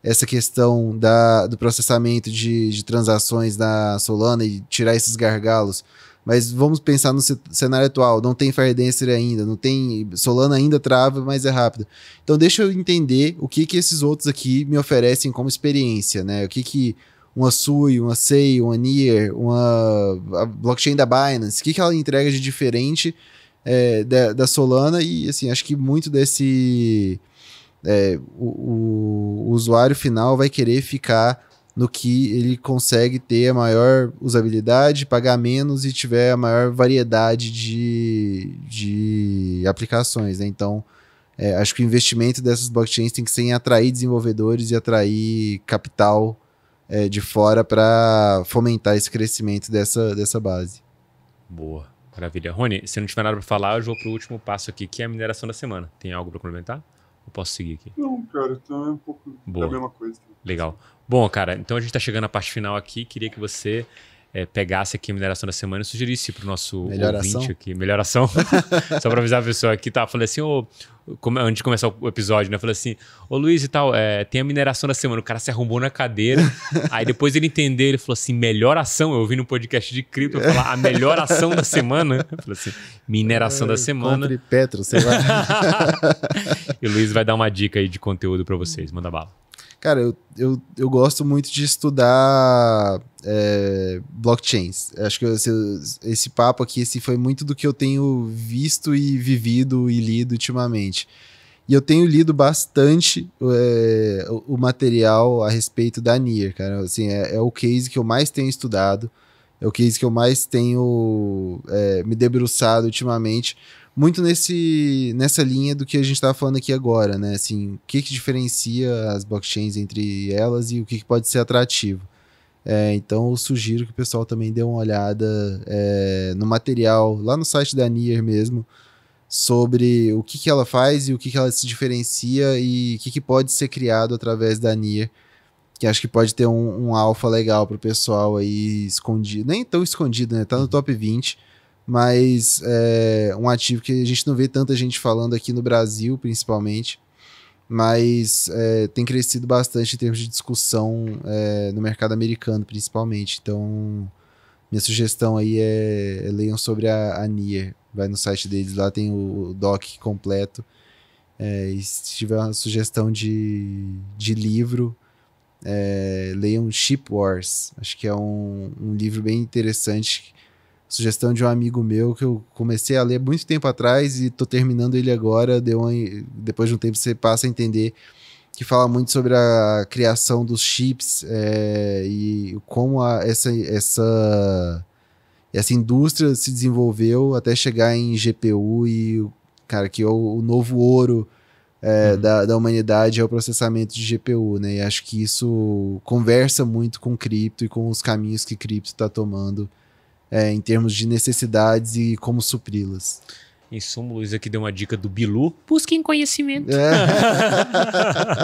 essa questão da, do processamento de, de transações da Solana e tirar esses gargalos. Mas vamos pensar no cenário atual. Não tem Firedancer ainda, não tem. Solana ainda trava, mas é rápido. Então deixa eu entender o que que esses outros aqui me oferecem como experiência, né? O que que uma Sui, uma Sei, uma near, uma blockchain da Binance, o que que ela entrega de diferente é, da, da Solana? E assim, acho que muito desse é, o, o, usuário final vai querer ficar no que ele consegue ter a maior usabilidade, pagar menos e tiver a maior variedade de, de aplicações. Né? Então, é, acho que o investimento dessas blockchains tem que ser em atrair desenvolvedores e atrair capital é, de fora para fomentar esse crescimento dessa, dessa base. Boa, maravilha. Rony, se não tiver nada para falar, eu vou para o último passo aqui, que é a mineração da semana. Tem algo para complementar? Eu posso seguir aqui? Não, cara, então é um pouco Boa. da mesma coisa. Legal. Bom, cara, então a gente está chegando à parte final aqui. Queria que você é, pegasse aqui a mineração da semana e sugerisse para o nosso melhoração. ouvinte aqui, melhoração, só para avisar a pessoa aqui, tá? Falei assim, ô, como, antes de começar o episódio, né? Falei assim, ô Luiz e tal, é, tem a mineração da semana, o cara se arrumou na cadeira, aí depois ele entendeu, ele falou assim, melhoração, eu ouvi no podcast de cripto falar a melhoração da semana, falei assim, mineração é, da semana. Compre Petro, sei lá. e o Luiz vai dar uma dica aí de conteúdo para vocês, manda bala. Cara, eu, eu, eu gosto muito de estudar é, blockchains. Acho que esse, esse papo aqui esse assim, foi muito do que eu tenho visto e vivido e lido ultimamente. E eu tenho lido bastante é, o, o, material a respeito da NIR, cara. Assim, é, é, o case que eu mais tenho estudado, é o case que eu mais tenho é, me debruçado ultimamente, muito nesse, nessa linha do que a gente estava falando aqui agora, né? Assim, o que, que diferencia as blockchains entre elas e o que, que pode ser atrativo. É, então eu sugiro que o pessoal também dê uma olhada é, no material lá no site da Nier mesmo sobre o que, que ela faz e o que, que ela se diferencia e o que, que pode ser criado através da Nier que acho que pode ter um, um alfa legal pro pessoal aí escondido, nem tão escondido, né? Tá no top 20, mas é um ativo que a gente não vê tanta gente falando aqui no Brasil, principalmente, mas é, tem crescido bastante em termos de discussão é, no mercado americano, principalmente. Então, minha sugestão aí é, é leiam sobre a, a Nier. Vai no site deles, lá tem o doc completo. É, e se tiver uma sugestão de, de livro, é, leiam Ship Wars. Acho que é um, um livro bem interessante sugestão de um amigo meu que eu comecei a ler muito tempo atrás e tô terminando ele agora. Deu uma, depois de um tempo você passa a entender que fala muito sobre a criação dos chips é, e como a, essa, essa, essa indústria se desenvolveu até chegar em GPU e, cara, que é o, o novo ouro é, uhum. da, da humanidade é o processamento de GPU, né? E acho que isso conversa muito com cripto e com os caminhos que cripto está tomando é, em termos de necessidades e como supri-las. Em suma, o Luiz aqui deu uma dica do Bilu. Busquem conhecimento. É.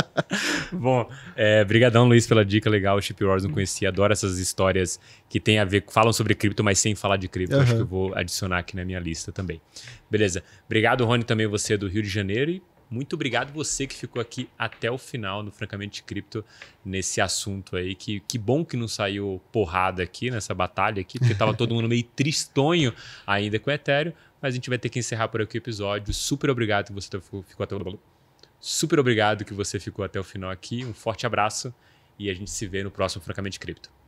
Bom, é, brigadão, Luiz, pela dica legal. O Chip Wars não conhecia. Adoro essas histórias que tem a ver, falam sobre cripto, mas sem falar de cripto. Uhum. Acho que eu vou adicionar aqui na minha lista também. Beleza. Obrigado, Rony, também você é do Rio de Janeiro. E muito obrigado você que ficou aqui até o final no Francamente Cripto, nesse assunto aí. Que, que bom que não saiu porrada aqui nessa batalha aqui, porque tava todo mundo meio tristonho ainda com o Ethereum. Mas a gente vai ter que encerrar por aqui o episódio. Super obrigado que você ficou, ficou até o... Super obrigado que você ficou até o final aqui. Um forte abraço e a gente se vê no próximo Francamente Cripto.